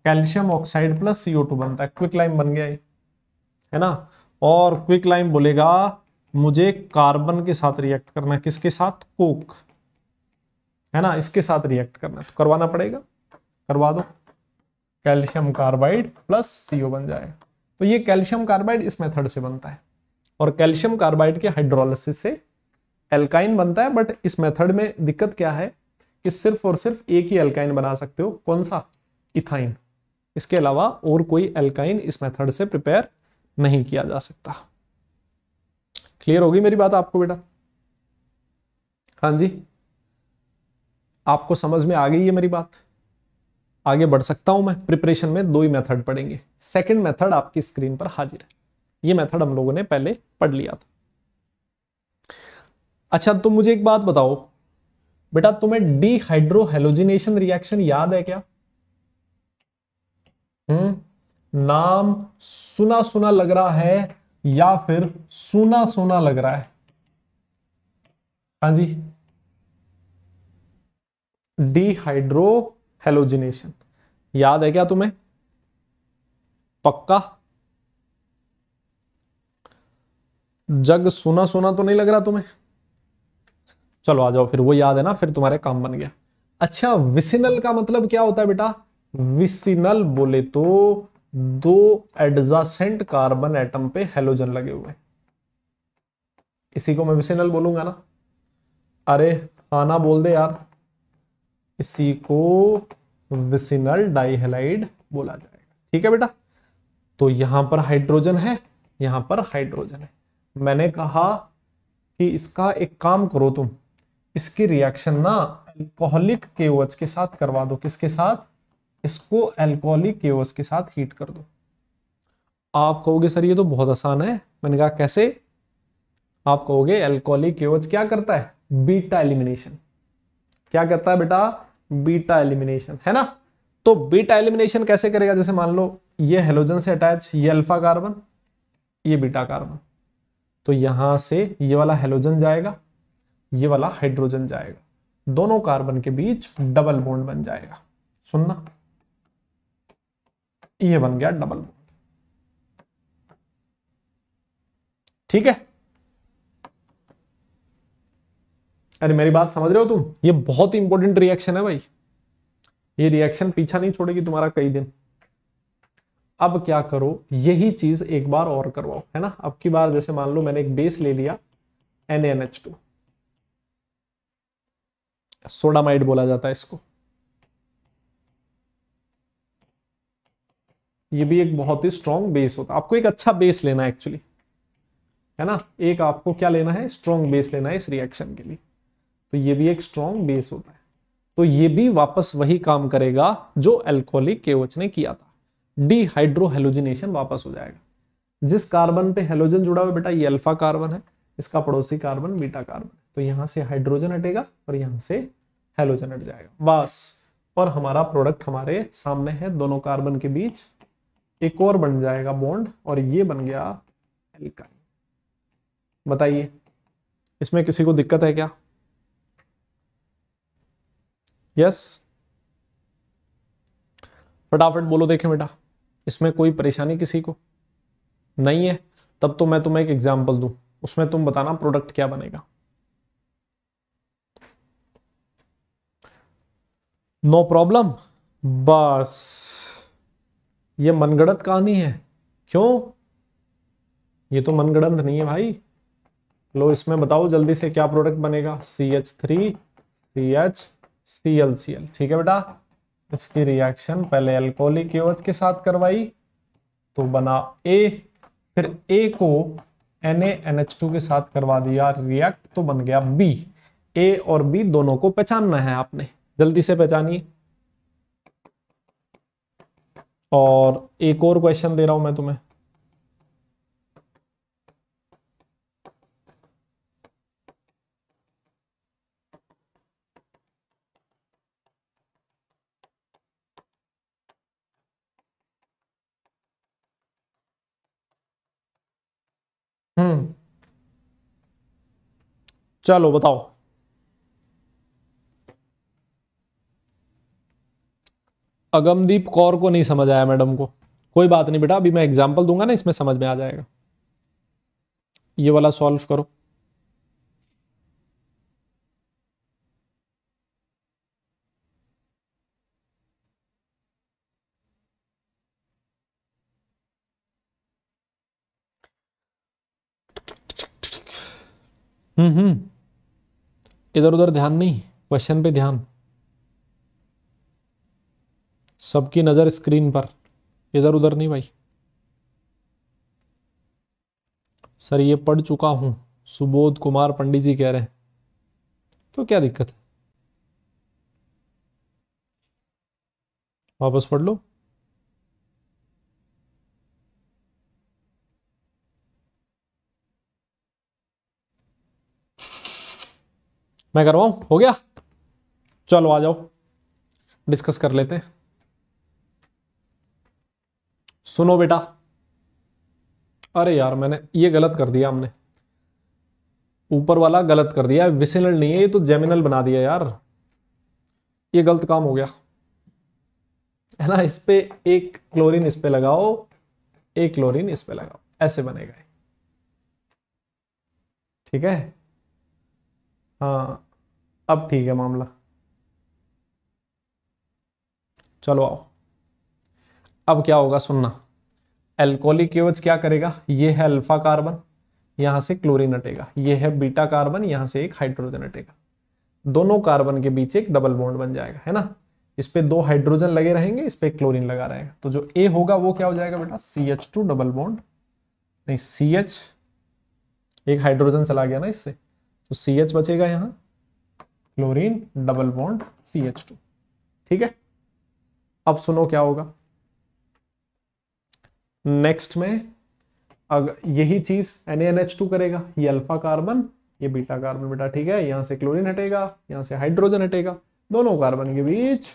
calcium oxide plus CO two बनता है क्विक लाइम बन गया है ना और क्विक लाइम बोलेगा मुझे कार्बन के साथ रिएक्ट करना किसके साथ कोक है ना इसके साथ रिएक्ट करना तो करवाना पड़ेगा करवा दो कैल्शियम कार्बाइड प्लस सीओ बन जाएगा तो ये कैल्शियम कार्बाइड इस मेथड से बनता है और कैल्शियम कार्बाइड के हाइड्रोलिस से एल्काइन बनता है बट इस मेथड में दिक्कत क्या है कि सिर्फ और सिर्फ एक ही एल्काइन बना सकते हो कौन सा इथाइन इसके अलावा और कोई एल्काइन इस मेथड से प्रिपेयर नहीं किया जा सकता क्लियर होगी मेरी बात आपको बेटा हाँ जी आपको समझ में आ गई है मेरी बात आगे बढ़ सकता हूं मैं प्रिपरेशन में दो ही मेथड पढ़ेंगे सेकंड मेथड आपकी स्क्रीन पर हाजिर है ये मेथड हम लोगों ने पहले पढ़ लिया था अच्छा तो मुझे एक बात बताओ बेटा तुम्हें डीहाइड्रोहेलोजिनेशन रिएक्शन याद है क्या हम्म नाम सुना सुना लग रहा है या फिर सुना सुना लग रहा है हाँ जी डीहाइड्रोहेलोजिनेशन याद है क्या तुम्हें पक्का जग सुना सुना तो नहीं लग रहा तुम्हें चलो आ जाओ फिर वो याद है ना फिर तुम्हारे काम बन गया अच्छा विसिनल का मतलब क्या होता है बेटा विसिनल बोले तो दो एडजासेंट कार्बन एटम पे हेलोजन लगे हुए इसी को मैं विसिनल बोलूंगा ना अरे आना हाँ बोल दे यार इसी को विसिनल डाइहेलाइड बोला जाएगा ठीक है बेटा तो यहां पर हाइड्रोजन है यहां पर हाइड्रोजन है मैंने कहा कि इसका एक काम करो तुम इसकी रिएक्शन ना एल्कोहलिक केओएच के साथ करवा दो किसके साथ इसको एल्कोहलिक के के साथ हीट कर दो आप कहोगे सर ये तो बहुत आसान है मैंने कहा कैसे आप कहोगे एल्कोहलिक के क्या करता है बीटा एलिमिनेशन क्या करता है बेटा बीटा एलिमिनेशन है ना तो बीटा एलिमिनेशन कैसे करेगा जैसे मान लो ये हेलोजन से अटैच ये अल्फा कार्बन ये बीटा कार्बन तो यहां से ये वाला हेलोजन जाएगा ये वाला हाइड्रोजन जाएगा दोनों कार्बन के बीच डबल बॉन्ड बन जाएगा सुनना ये बन गया डबल बॉन्ड ठीक है अरे मेरी बात समझ रहे हो तुम ये बहुत ही इंपॉर्टेंट रिएक्शन है भाई ये रिएक्शन पीछा नहीं छोड़ेगी तुम्हारा कई दिन अब क्या करो यही चीज एक बार और करवाओ है ना अब की बार जैसे मान लो मैंने एक बेस ले लिया N N H two sodamide बोला जाता है इसको ये भी एक बहुत ही स्ट्रॉन्ग बेस होता है आपको एक अच्छा बेस लेना है एक्चुअली है ना एक आपको क्या लेना है स्ट्रॉन्ग बेस लेना है इस रिएक्शन के लिए तो ये भी एक स्ट्रॉन्ग बेस होता है तो ये भी वापस वही काम करेगा जो एल्कोहलिक केओच ने किया था डीहाइड्रोहेलोजिनेशन वापस हो जाएगा जिस कार्बन पे हेलोजन जुड़ा हुआ बेटा ये अल्फा कार्बन है इसका पड़ोसी कार्बन बीटा कार्बन तो यहां से हाइड्रोजन हटेगा और यहां से हेलोजन हट जाएगा बस और हमारा प्रोडक्ट हमारे सामने है दोनों कार्बन के बीच एक और बन जाएगा बॉन्ड और ये बन गया एल्काइन बताइए इसमें किसी को दिक्कत है क्या यस फटाफट बोलो देखें बेटा इसमें कोई परेशानी किसी को नहीं है तब तो मैं तुम्हें एक एग्जाम्पल दूं उसमें तुम बताना प्रोडक्ट क्या बनेगा नो प्रॉब्लम बस ये मनगढ़ंत कहानी है क्यों ये तो मनगढ़ंत नहीं है भाई लो इसमें बताओ जल्दी से क्या प्रोडक्ट बनेगा C H three C H C L C L ठीक है बेटा इसकी रिएक्शन पहले एल्कोहलिक एवज के साथ करवाई तो बना ए फिर ए को एन एच टू के साथ करवा दिया रिएक्ट तो बन गया बी ए और बी दोनों को पहचानना है आपने जल्दी से पहचानिए और एक और क्वेश्चन दे रहा हूं मैं तुम्हें हम्म चलो बताओ अगमदीप कौर को नहीं समझ आया मैडम को कोई बात नहीं बेटा अभी मैं एग्जाम्पल दूंगा ना इसमें समझ में आ जाएगा ये वाला सॉल्व करो हम्म हम्म इधर उधर ध्यान नहीं क्वेश्चन पे ध्यान सबकी नज़र स्क्रीन पर इधर उधर नहीं भाई सर ये पढ़ चुका हूँ सुबोध कुमार पंडित जी कह रहे हैं तो क्या दिक्कत है वापस पढ़ लो मैं करवाऊँ हो गया चलो आ जाओ डिस्कस कर लेते हैं सुनो बेटा अरे यार मैंने ये गलत कर दिया हमने ऊपर वाला गलत कर दिया विसिनल नहीं है ये तो जेमिनल बना दिया यार ये गलत काम हो गया है ना इस पे एक क्लोरीन इस पे लगाओ एक क्लोरीन इस पे लगाओ ऐसे बनेगा ठीक है हाँ अब ठीक है मामला चलो आओ अब क्या होगा सुनना एल्कोलिक एवज क्या करेगा ये है अल्फा कार्बन यहां से क्लोरीन हटेगा ये है बीटा कार्बन यहां से एक हाइड्रोजन हटेगा दोनों कार्बन के बीच एक डबल बॉन्ड बन जाएगा है ना इस पे दो हाइड्रोजन लगे रहेंगे इस पे क्लोरीन लगा रहेगा तो जो ए होगा वो क्या हो जाएगा बेटा C H two double bond नहीं सी एच एक हाइड्रोजन चला गया ना इससे तो सी एच बचेगा यहां chlorine double bond C H two ठीक है अब सुनो क्या होगा नेक्स्ट में अगर यही चीज NaNH2 करेगा ये अल्फा कार्बन ये बीटा कार्बन बेटा ठीक है यहां से क्लोरीन हटेगा यहां से हाइड्रोजन हटेगा दोनों कार्बन के बीच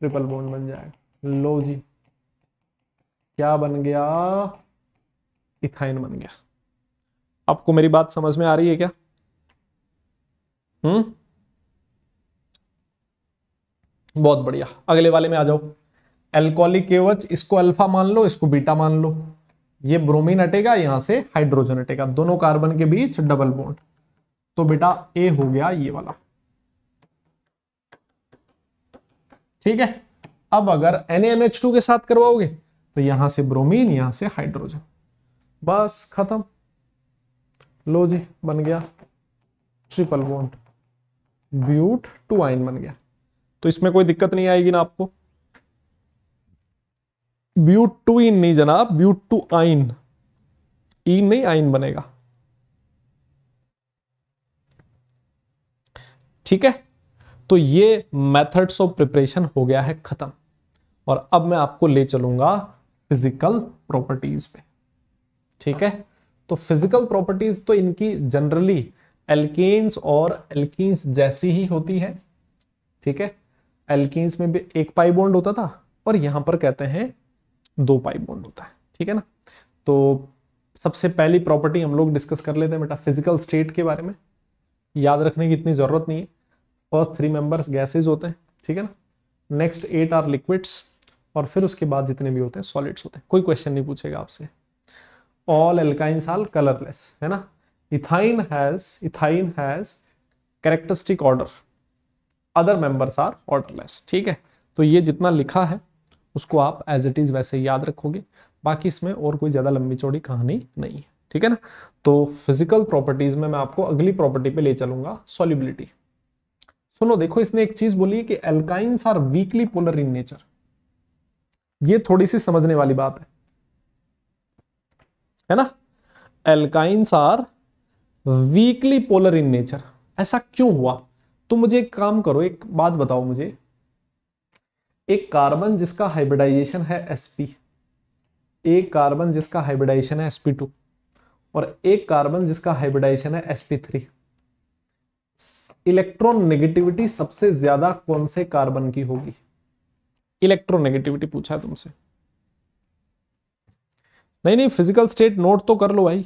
ट्रिपल बोन बन जाएगा लो जी क्या बन गया इथाइन बन गया आपको मेरी बात समझ में आ रही है क्या हम्म बहुत बढ़िया अगले वाले में आ जाओ एल्कोहलिक एवच इसको अल्फा मान लो इसको बीटा मान लो ये ब्रोमीन हटेगा यहां से हाइड्रोजन हटेगा दोनों कार्बन के बीच डबल बोन्ड तो बेटा ए हो गया ये वाला ठीक है अब अगर NaMH2 के साथ करवाओगे तो यहां से ब्रोमीन यहां से हाइड्रोजन बस खत्म लो जी बन गया triple bond but two yne बन गया तो इसमें कोई दिक्कत नहीं आएगी ना आपको ब्यूट टू इन नहीं जनाब ब्यूट टू आइन इन नहीं आइन बनेगा ठीक है तो ये मेथड्स ऑफ प्रिपरेशन हो गया है खत्म और अब मैं आपको ले चलूंगा फिजिकल प्रॉपर्टीज पे ठीक है तो फिजिकल प्रॉपर्टीज तो इनकी जनरली एल्केन्स और एल्किस जैसी ही होती है ठीक है एल्किस में भी एक पाई बॉन्ड होता था और यहां पर कहते हैं दो पाई बॉन्ड होता है ठीक है ना तो सबसे पहली प्रॉपर्टी हम लोग डिस्कस कर लेते हैं बेटा फिजिकल स्टेट के बारे में याद रखने की इतनी ज़रूरत नहीं है फर्स्ट थ्री मेंबर्स गैसेज होते हैं ठीक है ना नेक्स्ट एट आर लिक्विड्स और फिर उसके बाद जितने भी होते हैं सॉलिड्स होते हैं कोई क्वेश्चन नहीं पूछेगा आपसे ऑल एल्काइंस आर कलरलेस है ना ethyne has ethyne has characteristic odour other members are odourless ठीक है तो ये जितना लिखा है उसको आप एज इट इज़ वैसे याद रखोगे बाकी इसमें और कोई ज़्यादा लंबी चौड़ी कहानी नहीं है ठीक है ना तो फिजिकल प्रॉपर्टीज़ में मैं आपको अगली प्रॉपर्टी पे ले चलूंगा सॉल्युबिलिटी सुनो देखो इसने एक चीज़ बोली कि alkynes are weakly polar in nature ये थोड़ी सी समझने वाली बात है है ना alkynes are weakly polar in nature ऐसा क्यों हुआ तो मुझे एक काम करो एक बात बताओ मुझे एक कार्बन जिसका हाइब्रिडाइजेशन है sp एक कार्बन जिसका हाइब्रिडाइजेशन है sp2 और एक कार्बन जिसका हाइब्रिडाइजेशन है sp3 इलेक्ट्रॉन नेगेटिविटी सबसे ज्यादा कौन से कार्बन की होगी नेगेटिविटी पूछा है तुमसे नहीं नहीं फिजिकल स्टेट नोट तो कर लो भाई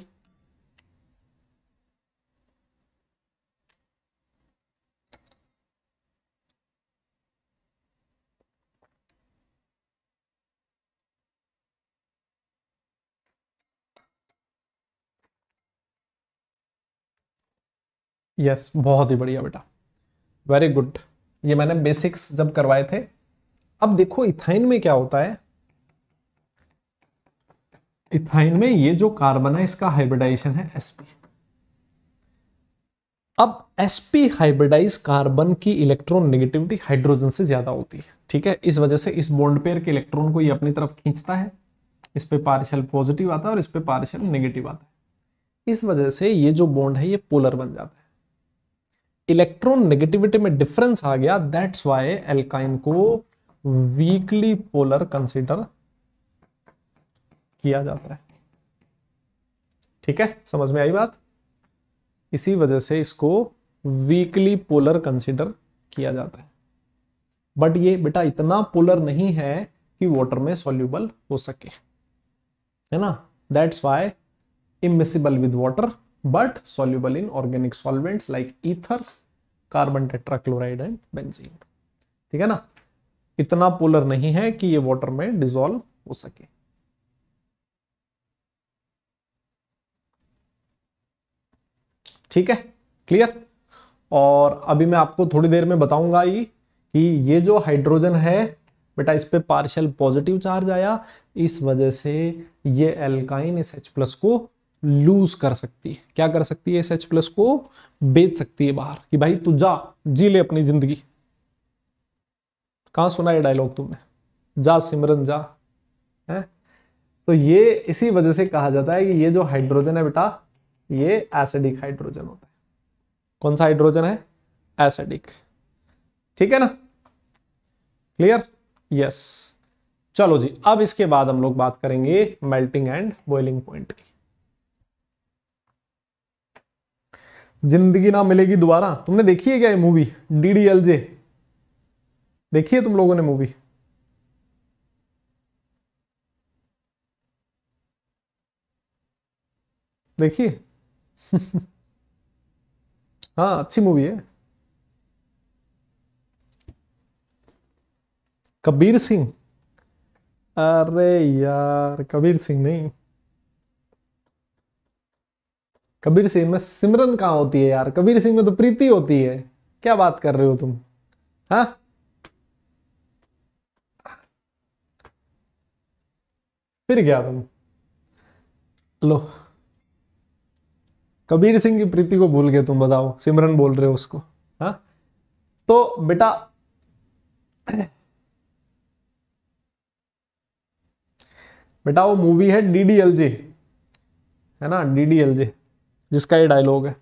यस बहुत ही बढ़िया बेटा वेरी गुड ये मैंने बेसिक्स जब करवाए थे अब देखो इथाइन में क्या होता है इथाइन में ये जो कार्बन है इसका हाइब्रिडाइजेशन है sp अब sp हाइब्रिडाइज कार्बन की इलेक्ट्रॉन नेगेटिविटी हाइड्रोजन से ज्यादा होती है ठीक है इस वजह से इस बॉन्ड पेयर के इलेक्ट्रॉन को ये अपनी तरफ खींचता है इस पे पार्शियल पॉजिटिव आता है और इस पे पार्शियल नेगेटिव आता है इस वजह से ये जो बॉन्ड है ये पोलर बन जाता है नेगेटिविटी में डिफरेंस आ गया दैट्स वाई एल्काइन को वीकली पोलर कंसीडर किया जाता है ठीक है समझ में आई बात इसी वजह से इसको वीकली पोलर कंसीडर किया जाता है बट ये बेटा इतना पोलर नहीं है कि वाटर में सोल्यूबल हो सके है ना that's why immiscible with water but soluble in organic solvents like ethers, carbon tetrachloride and benzene. ठीक है ना इतना पोलर नहीं है कि ये वॉटर में डिजोल्व हो सके ठीक है क्लियर और अभी मैं आपको थोड़ी देर में बताऊंगा ही कि ये जो हाइड्रोजन है बेटा इस पर पार्शियल पॉजिटिव चार्ज आया इस वजह से ये एल्काइन इस H प्लस को लूज कर सकती है क्या कर सकती है एस एच प्लस को बेच सकती है बाहर कि भाई तू जा जी ले अपनी जिंदगी कहां सुना ये डायलॉग तुमने जा सिमरन जा है तो ये इसी वजह से कहा जाता है कि ये जो हाइड्रोजन है बेटा ये एसिडिक हाइड्रोजन होता है कौन सा हाइड्रोजन है एसिडिक ठीक है ना क्लियर यस चलो जी अब इसके बाद हम लोग बात करेंगे मेल्टिंग एंड बॉइलिंग पॉइंट की जिंदगी ना मिलेगी दोबारा तुमने देखी है क्या ये मूवी डी डी एल जे देखी है तुम लोगों ने मूवी देखिए [LAUGHS] हाँ अच्छी मूवी है कबीर सिंह अरे यार कबीर सिंह नहीं कबीर सिंह में सिमरन कहाँ होती है यार कबीर सिंह में तो प्रीति होती है क्या बात कर रहे हो तुम हाँ फिर क्या तुम लो कबीर सिंह की प्रीति को भूल गए तुम बताओ सिमरन बोल रहे हो उसको हाँ तो बेटा बेटा वो मूवी है डी डी एल है ना डीडीएलजे जिसका ये डायलॉग है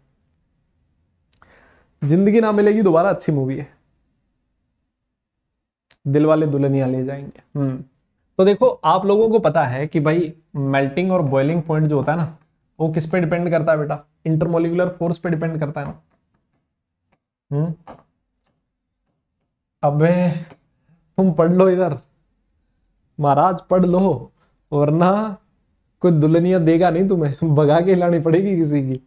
जिंदगी ना मिलेगी दोबारा अच्छी मूवी है दिल वाले दुल्हनिया ले जाएंगे हम्म तो देखो आप लोगों को पता है कि भाई मेल्टिंग और बॉइलिंग पॉइंट जो होता है ना वो किस पे डिपेंड करता है बेटा इंटरमोलिकुलर फोर्स पे डिपेंड करता है ना हम्म अबे तुम पढ़ लो इधर महाराज पढ़ लो वरना कोई दुल्हनिया देगा नहीं तुम्हें [LAUGHS] भगा के लानी पड़ेगी किसी की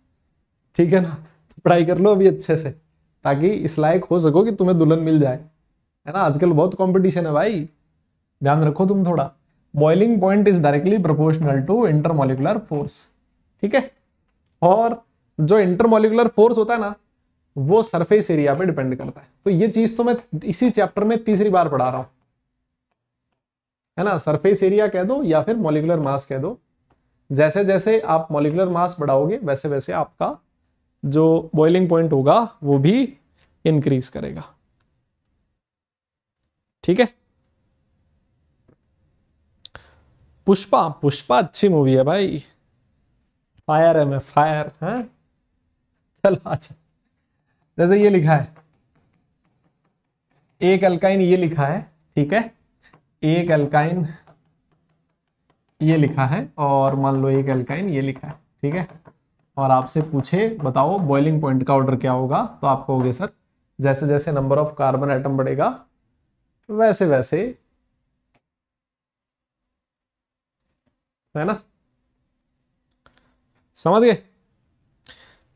ठीक है ना तो पढ़ाई कर लो अभी अच्छे से ताकि इस लायक हो सको कि तुम्हें दुल्हन मिल जाए है ना आजकल बहुत कॉम्पिटिशन है भाई ध्यान रखो तुम थोड़ा boiling point is directly proportional to intermolecular force ठीक है और जो इंटरमोलिकुलर फोर्स होता है ना वो सरफेस एरिया पे डिपेंड करता है तो ये चीज तो मैं इसी चैप्टर में तीसरी बार पढ़ा रहा हूं है ना सरफेस एरिया कह दो या फिर मोलिकुलर मास कह दो जैसे जैसे आप मोलिकुलर मास बढ़ाओगे वैसे वैसे आपका जो बॉइलिंग पॉइंट होगा वो भी इंक्रीज करेगा ठीक है पुष्पा पुष्पा अच्छी मूवी है भाई फायर है मैं फायर है चलो अच्छा जैसे ये लिखा है एक अल्काइन ये लिखा है ठीक है एक अल्काइन ये लिखा है और मान लो एक एल्काइन ये लिखा है ठीक है और आपसे पूछे बताओ बॉइलिंग पॉइंट का ऑर्डर क्या होगा तो आप कहोगे सर जैसे जैसे नंबर ऑफ कार्बन एटम बढ़ेगा वैसे वैसे है ना समझ गए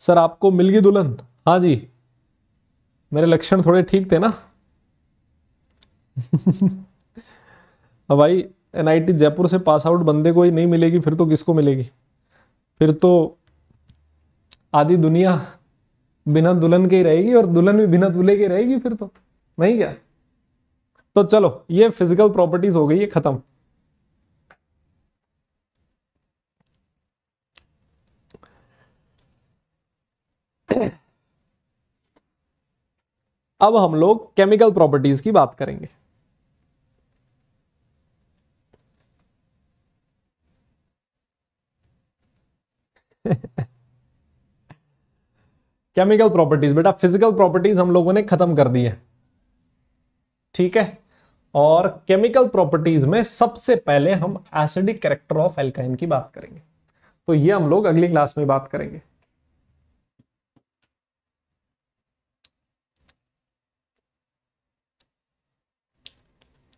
सर आपको मिल गई दुल्हन हाँ जी मेरे लक्षण थोड़े ठीक थे ना [LAUGHS] भाई एनआईटी जयपुर से पास आउट बंदे को ही नहीं मिलेगी फिर तो किसको मिलेगी फिर तो आधी दुनिया बिना दुल्हन के ही रहेगी और दुल्हन भी बिना दूल्हे के रहेगी फिर तो नहीं क्या तो चलो ये फिजिकल प्रॉपर्टीज हो गई है खत्म अब हम लोग केमिकल प्रॉपर्टीज की बात करेंगे केमिकल [LAUGHS] प्रॉपर्टीज बेटा फिजिकल प्रॉपर्टीज हम लोगों ने खत्म कर दी है ठीक है और केमिकल प्रॉपर्टीज में सबसे पहले हम एसिडिक कैरेक्टर ऑफ एल्काइन की बात करेंगे तो ये हम लोग अगली क्लास में बात करेंगे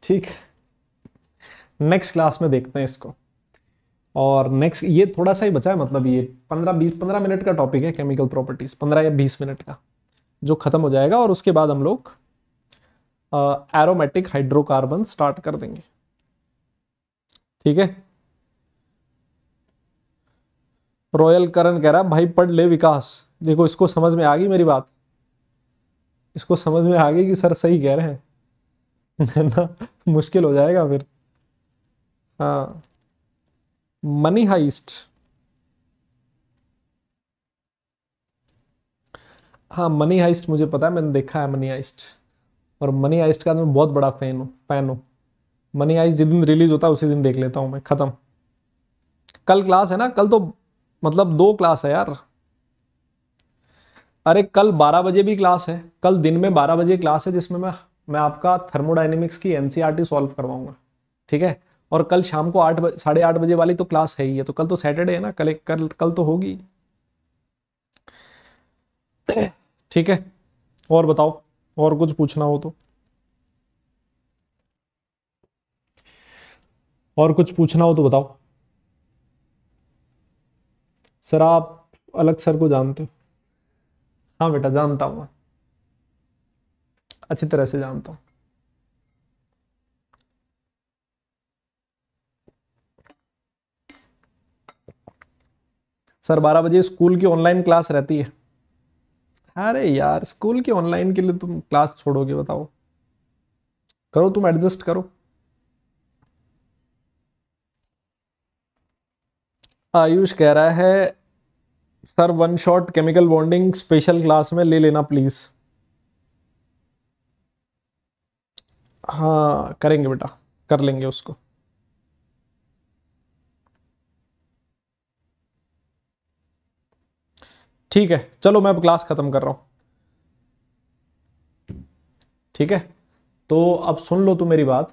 ठीक नेक्स्ट क्लास में देखते हैं इसको और नेक्स्ट ये थोड़ा सा ही बचा है मतलब ये पंद्रह बीस पंद्रह मिनट का टॉपिक है केमिकल प्रॉपर्टीज़ पंद्रह या बीस मिनट का जो ख़त्म हो जाएगा और उसके बाद हम लोग एरोमेटिक हाइड्रोकार्बन स्टार्ट कर देंगे ठीक है रॉयल करण कह रहा भाई पढ़ ले विकास देखो इसको समझ में आ गई मेरी बात इसको समझ में आ गई कि सर सही कह रहे हैं [LAUGHS] ना मुश्किल हो जाएगा फिर हाँ मनी हाइस्ट हाँ मनी हाइस्ट मुझे पता है मैंने देखा है मनी हाइस्ट और मनी हाइस्ट का मैं बहुत बड़ा फैन हूँ फैन हूँ मनी हाइस्ट जिस दिन रिलीज होता है उसी दिन देख लेता हूँ मैं ख़त्म कल क्लास है ना कल तो मतलब दो क्लास है यार अरे कल 12 बजे भी क्लास है कल दिन में 12 बजे क्लास है जिसमें मैं मैं आपका थर्मोडाइनमिक्स की एनसीआरटी सॉल्व e करवाऊंगा ठीक है और कल शाम को आठ साढ़े आठ बजे वाली तो क्लास है ही है तो कल तो सैटरडे है ना कल कल कल तो होगी [CLEARS THROAT] ठीक है और बताओ और कुछ पूछना हो तो और कुछ पूछना हो तो बताओ सर आप अलग सर को जानते हो हाँ बेटा जानता हूँ अच्छी तरह से जानता हूँ सर बारह बजे स्कूल की ऑनलाइन क्लास रहती है अरे यार स्कूल की ऑनलाइन के लिए तुम क्लास छोड़ोगे बताओ करो तुम एडजस्ट करो आयुष कह रहा है sir one shot chemical bonding special class में ले लेना प्लीज हाँ करेंगे बेटा कर लेंगे उसको ठीक है चलो मैं अब क्लास ख़त्म कर रहा हूं ठीक है तो अब सुन लो तू मेरी बात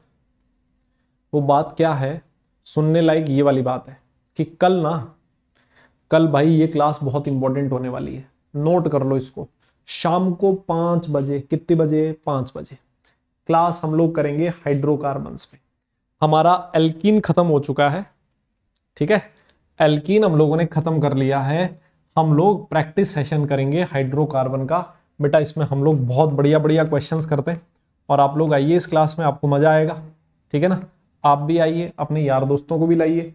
वो बात क्या है सुनने लायक ये वाली बात है कि कल ना कल भाई ये क्लास बहुत इंपॉर्टेंट होने वाली है नोट कर लो इसको शाम को पांच बजे कितने बजे पांच बजे क्लास हम लोग करेंगे हाइड्रोकार्बन पे हमारा एल्कीन ख़त्म हो चुका है ठीक है एल्कीन हम लोगों ने ख़त्म कर लिया है हम लोग प्रैक्टिस सेशन करेंगे हाइड्रोकार्बन का बेटा इसमें हम लोग बहुत बढ़िया बढ़िया क्वेश्चंस करते हैं और आप लोग आइए इस क्लास में आपको मज़ा आएगा ठीक है ना आप भी आइए अपने यार दोस्तों को भी लाइए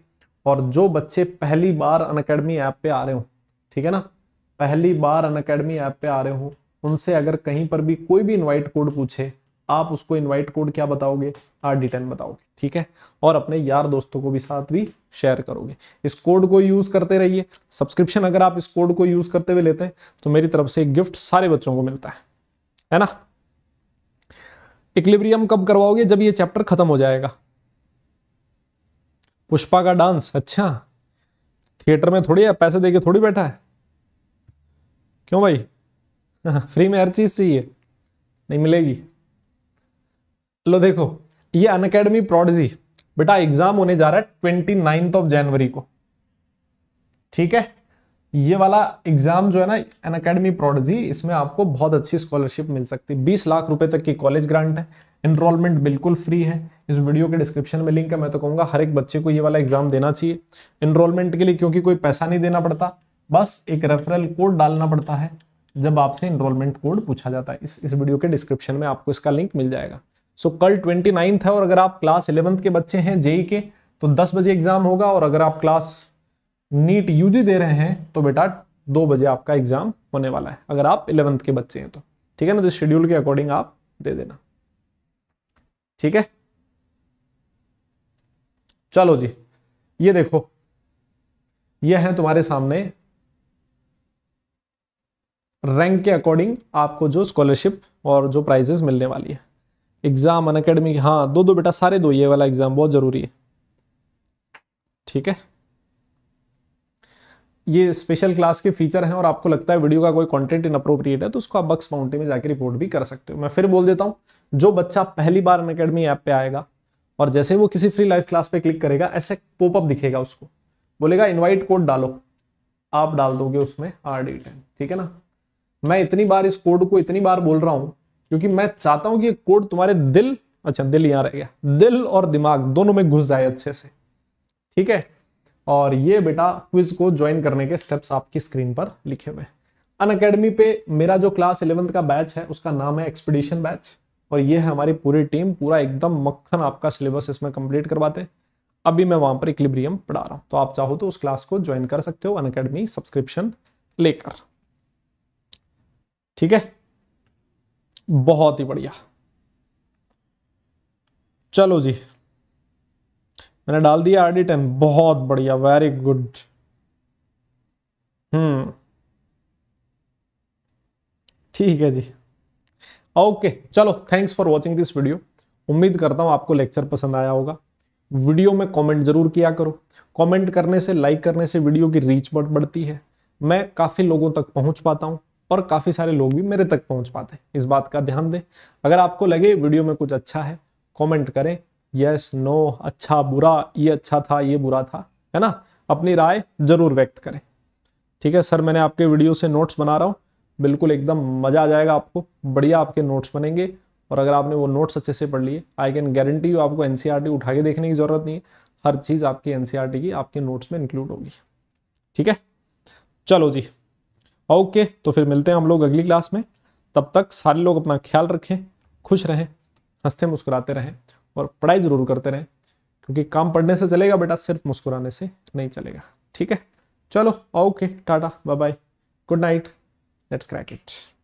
और जो बच्चे पहली बार अनकेडमी ऐप पे आ रहे हो ठीक है ना पहली बार अनकेडमी ऐप पे आ रहे हो उनसे अगर कहीं पर भी कोई भी इनवाइट कोड पूछे आप उसको इनवाइट कोड क्या बताओगे आर डी टेन बताओगे ठीक है और अपने यार दोस्तों को भी साथ भी शेयर करोगे इस कोड को यूज करते रहिए सब्सक्रिप्शन अगर आप इस कोड को यूज करते हुए लेते हैं तो मेरी तरफ से एक गिफ्ट सारे बच्चों को मिलता है है ना इक्लिब्रियम कब करवाओगे जब ये चैप्टर खत्म हो जाएगा पुष्पा का डांस अच्छा थिएटर में थोड़ी है पैसे देके थोड़ी बैठा है क्यों भाई फ्री [LAUGHS] में हर चीज चाहिए नहीं मिलेगी लो देखो ये अन अकेडमी प्रोडजी बेटा एग्जाम होने जा रहा है ट्वेंटी नाइन्थ ऑफ जनवरी को ठीक है ये वाला एग्जाम जो है ना एन अकेडमी प्रोडजी इसमें आपको बहुत अच्छी स्कॉलरशिप मिल सकती है बीस लाख रुपए तक की कॉलेज ग्रांट है इनरोलमेंट बिल्कुल फ्री है इस वीडियो के डिस्क्रिप्शन में लिंक है मैं तो कहूंगा हर एक बच्चे को ये वाला एग्जाम देना चाहिए इनरोलमेंट के लिए क्योंकि कोई पैसा नहीं देना पड़ता बस एक रेफरल कोड डालना पड़ता है जब आपसे इनरोलमेंट कोड पूछा जाता है इस इस वीडियो के डिस्क्रिप्शन में आपको इसका लिंक मिल जाएगा सो कल ट्वेंटी नाइन्थ है और अगर आप क्लास इलेवंथ के बच्चे हैं जेई के e तो दस बजे एग्जाम होगा और अगर आप क्लास नीट यूजी दे रहे हैं तो बेटा दो बजे आपका एग्जाम होने वाला है अगर आप इलेवंथ के बच्चे हैं तो ठीक है ना तो शेड्यूल के अकॉर्डिंग आप दे देना ठीक है चलो जी ये देखो ये है तुम्हारे सामने रैंक के अकॉर्डिंग आपको जो स्कॉलरशिप और जो प्राइजेस मिलने वाली है एग्ज़ाम अन अकेडमी हाँ दो दो बेटा सारे दो ये वाला एग्ज़ाम बहुत ज़रूरी है ठीक है ये स्पेशल क्लास के फीचर हैं और आपको लगता है वीडियो का कोई कंटेंट इनअप्रोप्रिएट है तो उसको आप बक्स माउंटेन में जाकर रिपोर्ट भी कर सकते हो मैं फिर बोल देता हूं जो बच्चा पहली बार अन अकेडमी ऐप पे आएगा और जैसे वो किसी फ्री लाइफ क्लास पे क्लिक करेगा ऐसे पोपअप दिखेगा उसको बोलेगा इनवाइट कोड डालो आप डाल दोगे उसमें आर डी ठीक है ना मैं इतनी बार इस कोड को इतनी बार बोल रहा हूं क्योंकि मैं चाहता हूं कि ये कोड तुम्हारे दिल अच्छा दिल यहां रह गया दिल और दिमाग दोनों में घुस जाए अच्छे से ठीक है और ये बेटा क्विज को ज्वाइन करने के स्टेप्स आपकी स्क्रीन पर लिखे हुए अन अकेडमी पे मेरा जो क्लास इलेवंथ का बैच है उसका नाम है एक्सपीडिशन बैच और ये है हमारी पूरी टीम पूरा एकदम मक्खन आपका सिलेबस इसमें कंप्लीट करवाते अभी मैं वहां पर इक्लिब्रियम पढ़ा रहा हूं तो आप चाहो तो उस क्लास को ज्वाइन कर सकते हो अन अकेडमी सब्सक्रिप्शन लेकर ठीक है बहुत ही बढ़िया चलो जी मैंने डाल दिया आर डी टेन बहुत बढ़िया वेरी गुड हम्म ठीक है जी ओके चलो thanks for watching this video उम्मीद करता हूं आपको लेक्चर पसंद आया होगा वीडियो में कमेंट जरूर किया करो कमेंट करने से लाइक करने से वीडियो की रीच बढ़ बढ़ती है मैं काफ़ी लोगों तक पहुंच पाता हूँ और काफ़ी सारे लोग भी मेरे तक पहुंच पाते हैं इस बात का ध्यान दें अगर आपको लगे वीडियो में कुछ अच्छा है कमेंट करें यस नो अच्छा बुरा ये अच्छा था ये बुरा था है ना अपनी राय जरूर व्यक्त करें ठीक है सर मैंने आपके वीडियो से नोट्स बना रहा हूँ बिल्कुल एकदम मज़ा आ जाएगा आपको बढ़िया आपके नोट्स बनेंगे और अगर आपने वो नोट्स अच्छे से पढ़ लिए आई कैन गारंटी यू आपको एन e उठा के देखने की ज़रूरत नहीं है हर चीज़ आपकी एन e की आपके नोट्स में इंक्लूड होगी ठीक है चलो जी ओके तो फिर मिलते हैं हम लोग अगली क्लास में तब तक सारे लोग अपना ख्याल रखें खुश रहें हंसते मुस्कुराते रहें और पढ़ाई ज़रूर करते रहें क्योंकि काम पढ़ने से चलेगा बेटा सिर्फ मुस्कुराने से नहीं चलेगा ठीक है चलो okay tata bye bye good night let's crack it